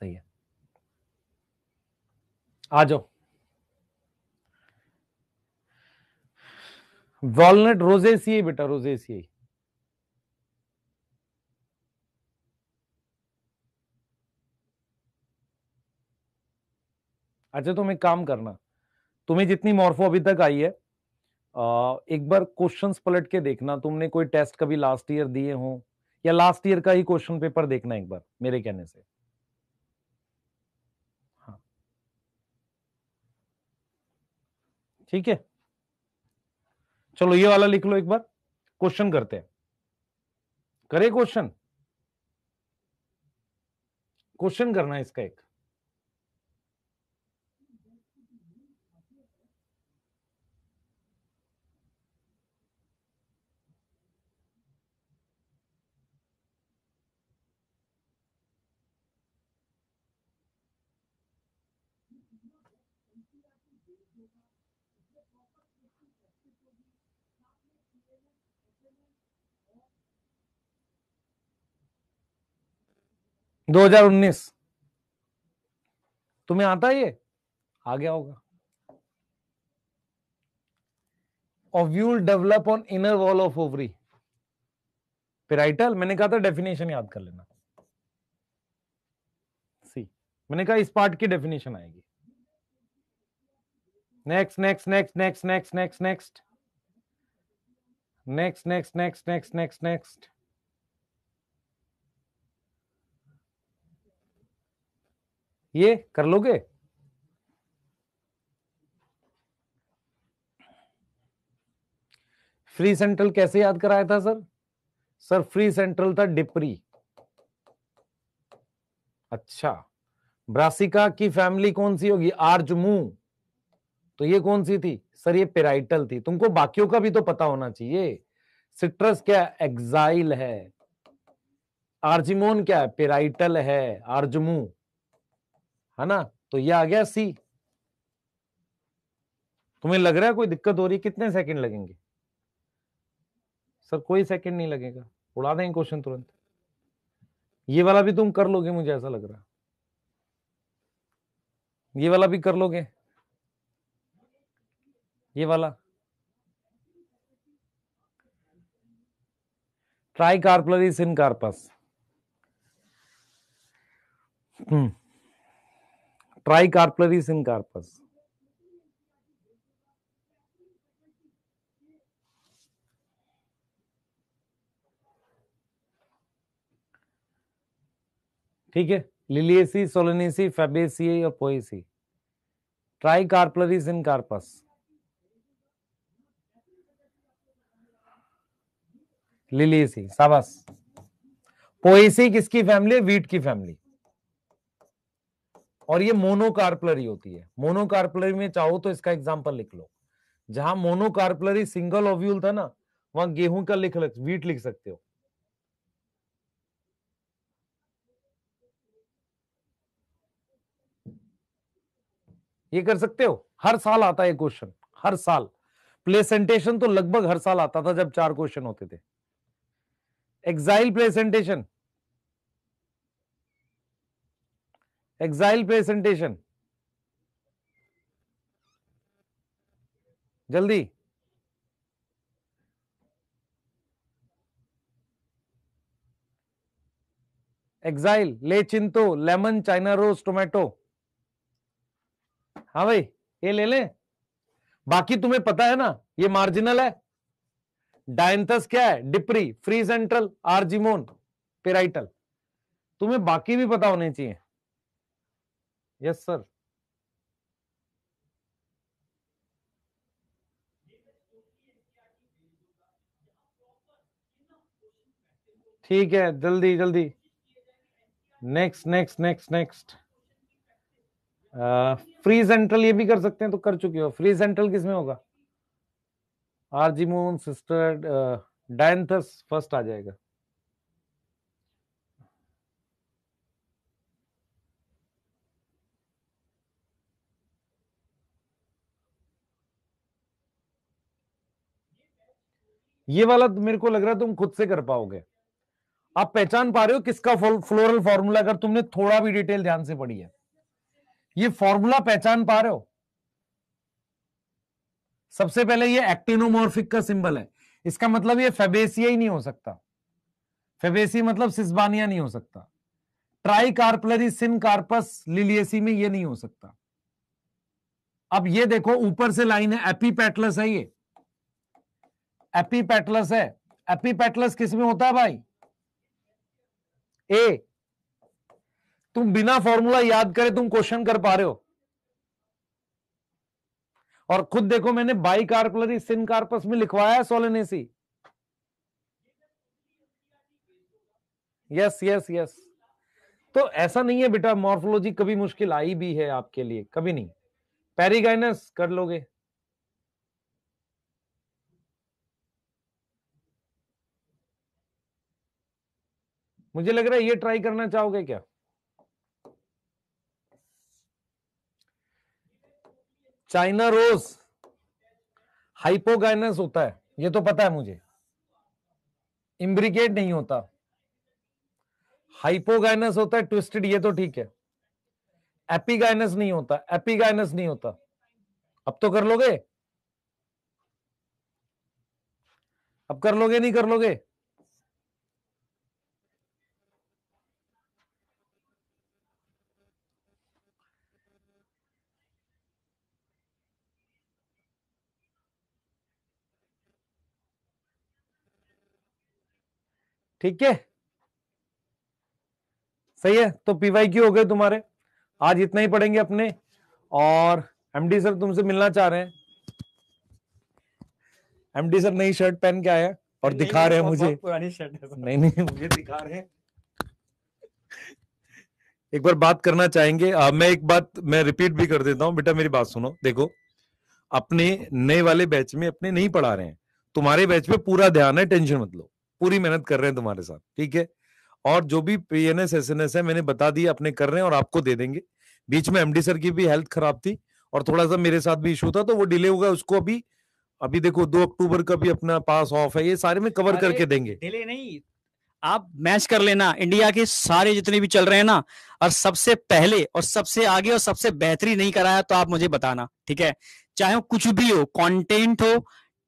सही है आ जाओ वॉलनट रोजेसी बेटा रोजेसी अच्छा तुम एक काम करना तुम्हें जितनी मॉर्फो अभी तक आई है एक बार क्वेश्चन पलट के देखना तुमने कोई टेस्ट कभी लास्ट ईयर दिए हो या लास्ट ईयर का ही क्वेश्चन पेपर देखना एक बार मेरे कहने से हाँ। ठीक है चलो ये वाला लिख लो एक बार क्वेश्चन करते हैं करे क्वेश्चन क्वेश्चन करना है इसका एक 2019 तुम्हें आता ये आ गया होगा ovule develop on inner wall of ovary parietal मैंने कहा था डेफिनेशन याद कर लेना सी मैंने कहा इस पार्ट की डेफिनेशन आएगी next next next next next next next next next next next next next ये कर लोगे फ्री सेंट्रल कैसे याद कराया था सर सर फ्री सेंट्रल था डिपरी अच्छा ब्रासिका की फैमिली कौन सी होगी आर्जमू तो ये कौन सी थी सर ये पेराइटल थी तुमको बाकियों का भी तो पता होना चाहिए सिट्रस क्या एक्साइल है आर्जिमोन क्या है पेराइटल है आर्जमू है ना तो ये आ गया सी तुम्हें लग रहा है कोई दिक्कत हो रही कितने सेकंड लगेंगे सर कोई सेकंड नहीं लगेगा उड़ा देंगे क्वेश्चन तुरंत ये वाला भी तुम कर लोगे मुझे ऐसा लग रहा ये वाला भी कर लोगे ये वाला tricarpellary syncarpous hmm tricarpalaris in carpus. ठीक है लिलियसी सोलनेसी फेबेसी और poaceae tricarpellary syncarpous liliaceae साबस पोएसी किसकी फैमिली वीट की फैमिली और ये मोनोकार्पलरी होती है मोनोकार्पलरी में चाहो तो इसका एग्जाम्पल लिख लो जहां मोनोकार्पलरी सिंगल ओव्यूल था ना वहां गेहूं का लिख वीट लिख सकते हो ये कर सकते हो हर साल आता है क्वेश्चन हर साल प्लेसेंटेशन तो लगभग हर साल आता था जब चार क्वेश्चन होते थे एग्जाइल प्लेसेंटेशन एक्साइल प्रेजेंटेशन जल्दी एक्साइल ले चिंतो लेमन चाइना रोज टोमेटो हाँ भाई ये ले लें बाकी तुम्हें पता है ना ये मार्जिनल है डायंथस क्या है डिप्री फ्री सेंट्रल आर्जिमोन पेराइटल तुम्हें बाकी भी पता होने चाहिए यस सर ठीक है जल्दी जल्दी next next next next free central ये भी कर सकते हैं तो कर चुके हो फ्री सेंट्रल किसमें होगा आरजीमोन सिस्टर डायंथस फर्स्ट आ जाएगा ये वाला मेरे को लग रहा है तुम खुद से कर पाओगे आप पहचान पा रहे हो किसका फ्लोरल फॉर्मूला अगर तुमने थोड़ा भी डिटेल ध्यान से पढ़ी है ये फॉर्मूला पहचान पा रहे हो सबसे पहले ये एक्टिनोमोर्फिक का सिंबल है इसका मतलब ये फेबेसिया ही नहीं हो सकता फेबेसी मतलब सिस्बानिया नहीं हो सकता tricarpellary syncarpous liliaceae में ये नहीं हो सकता अब ये देखो ऊपर से लाइन है एपीपेटलस है ये एपीपेटलस है एपीपेटलस किस में होता है भाई ए तुम बिना फॉर्मूला याद करे तुम क्वेश्चन कर पा रहे हो और खुद देखो मैंने बाई कार्पलरी सिन कार्पस में लिखवाया है सोलेनेसी यस यस यस तो ऐसा नहीं है बेटा मॉर्फोलॉजी कभी मुश्किल आई भी है आपके लिए कभी नहीं पेरीगाइनस कर लोगे मुझे लग रहा है ये ट्राई करना चाहोगे क्या चाइना रोज हाइपोगाइनस होता है ये तो पता है मुझे इम्ब्रिकेट नहीं होता हाइपोगाइनस होता है ट्विस्टेड ये तो ठीक है एपीगाइनस नहीं होता एपीगाइनस नहीं होता अब तो कर लोगे अब कर लोगे नहीं कर लोगे ठीक है सही है तो पीवाई क्यू हो गए तुम्हारे आज इतना ही पढ़ेंगे अपने और एमडी सर तुमसे मिलना चाह रहे हैं एमडी सर नई शर्ट पहन के आया और नहीं, दिखा रहे हैं मुझे पुरानी शर्ट है नहीं नहीं मुझे दिखा रहे हैं एक बार बात करना चाहेंगे आ, मैं एक बात मैं रिपीट भी कर देता हूँ बेटा मेरी बात सुनो देखो अपने नए वाले बैच में अपने नहीं पढ़ा रहे हैं तुम्हारे बैच में पूरा ध्यान है टेंशन मत लो पूरी मेहनत कर रहे हैं तुम्हारे साथ ठीक है और जो भी P N S S N S है मैंने बता दिया अपने कर रहे हैं और आपको दे देंगे बीच में एमडी सर की भी हेल्थ खराब थी और थोड़ा सा मेरे साथ भी इशू था तो वो डिले होगा उसको अभी अभी देखो दो अक्टूबर का भी अपना पास ऑफ है ये सारे में कवर करके देंगे डिले नहीं आप मैच कर लेना इंडिया के सारे जितने भी चल रहे हैं ना और सबसे पहले और सबसे आगे और सबसे बेहतरीन नहीं कराया तो आप मुझे बताना ठीक है चाहे वो कुछ भी हो कंटेंट हो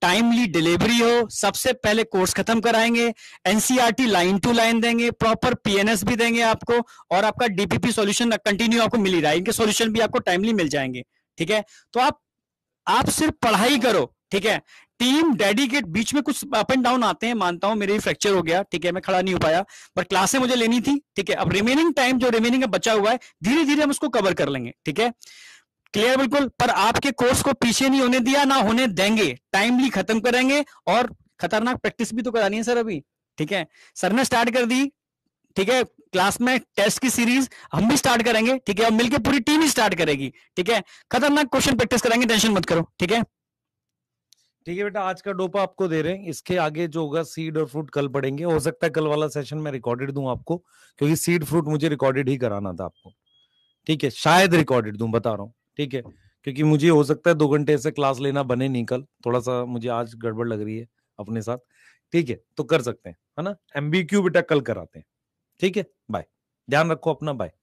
टाइमली डिलीवरी हो सबसे पहले कोर्स खत्म कराएंगे एनसीआरटी लाइन टू लाइन देंगे प्रॉपर पीएनएस भी देंगे आपको और आपका डीपीपी सॉल्यूशन कंटिन्यू आपको मिल ही रहा है इनके सॉल्यूशन भी आपको टाइमली मिल जाएंगे ठीक है तो आप आप सिर्फ पढ़ाई करो ठीक है टीम डेडिकेट बीच में कुछ अप एंड डाउन आते हैं मानता हूं मेरे फ्रैक्चर हो गया ठीक है मैं खड़ा नहीं हो पाया बट क्लासें मुझे लेनी थी ठीक है अब रिमेनिंग टाइम जो रिमेनिंग बचा हुआ है धीरे धीरे हम उसको कवर कर लेंगे ठीक है क्लियर बिल्कुल पर आपके कोर्स को पीछे नहीं होने दिया ना होने देंगे टाइमली खत्म करेंगे और खतरनाक प्रैक्टिस भी तो करानी है सर अभी ठीक है सर ने स्टार्ट कर दी ठीक है क्लास में टेस्ट की सीरीज हम भी स्टार्ट करेंगे ठीक है और मिलकर पूरी टीम ही स्टार्ट करेगी ठीक है खतरनाक क्वेश्चन प्रैक्टिस करेंगे टेंशन मत करो ठीक है ठीक है बेटा आज का डोपा आपको दे रहे हैं इसके आगे जो होगा सीड और फ्रूट कल पढ़ेंगे हो सकता है कल वाला सेशन मैं रिकॉर्डेड दूं आपको क्योंकि सीड फ्रूट मुझे रिकॉर्डेड ही कराना था आपको ठीक है शायद रिकॉर्डेड दूं बता रहा हूँ ठीक है क्योंकि मुझे हो सकता है दो घंटे से क्लास लेना बने नहीं कल थोड़ा सा मुझे आज गड़बड़ लग रही है अपने साथ ठीक है तो कर सकते हैं है ना एमबीक्यू बेटा कल कराते हैं ठीक है बाय ध्यान रखो अपना बाय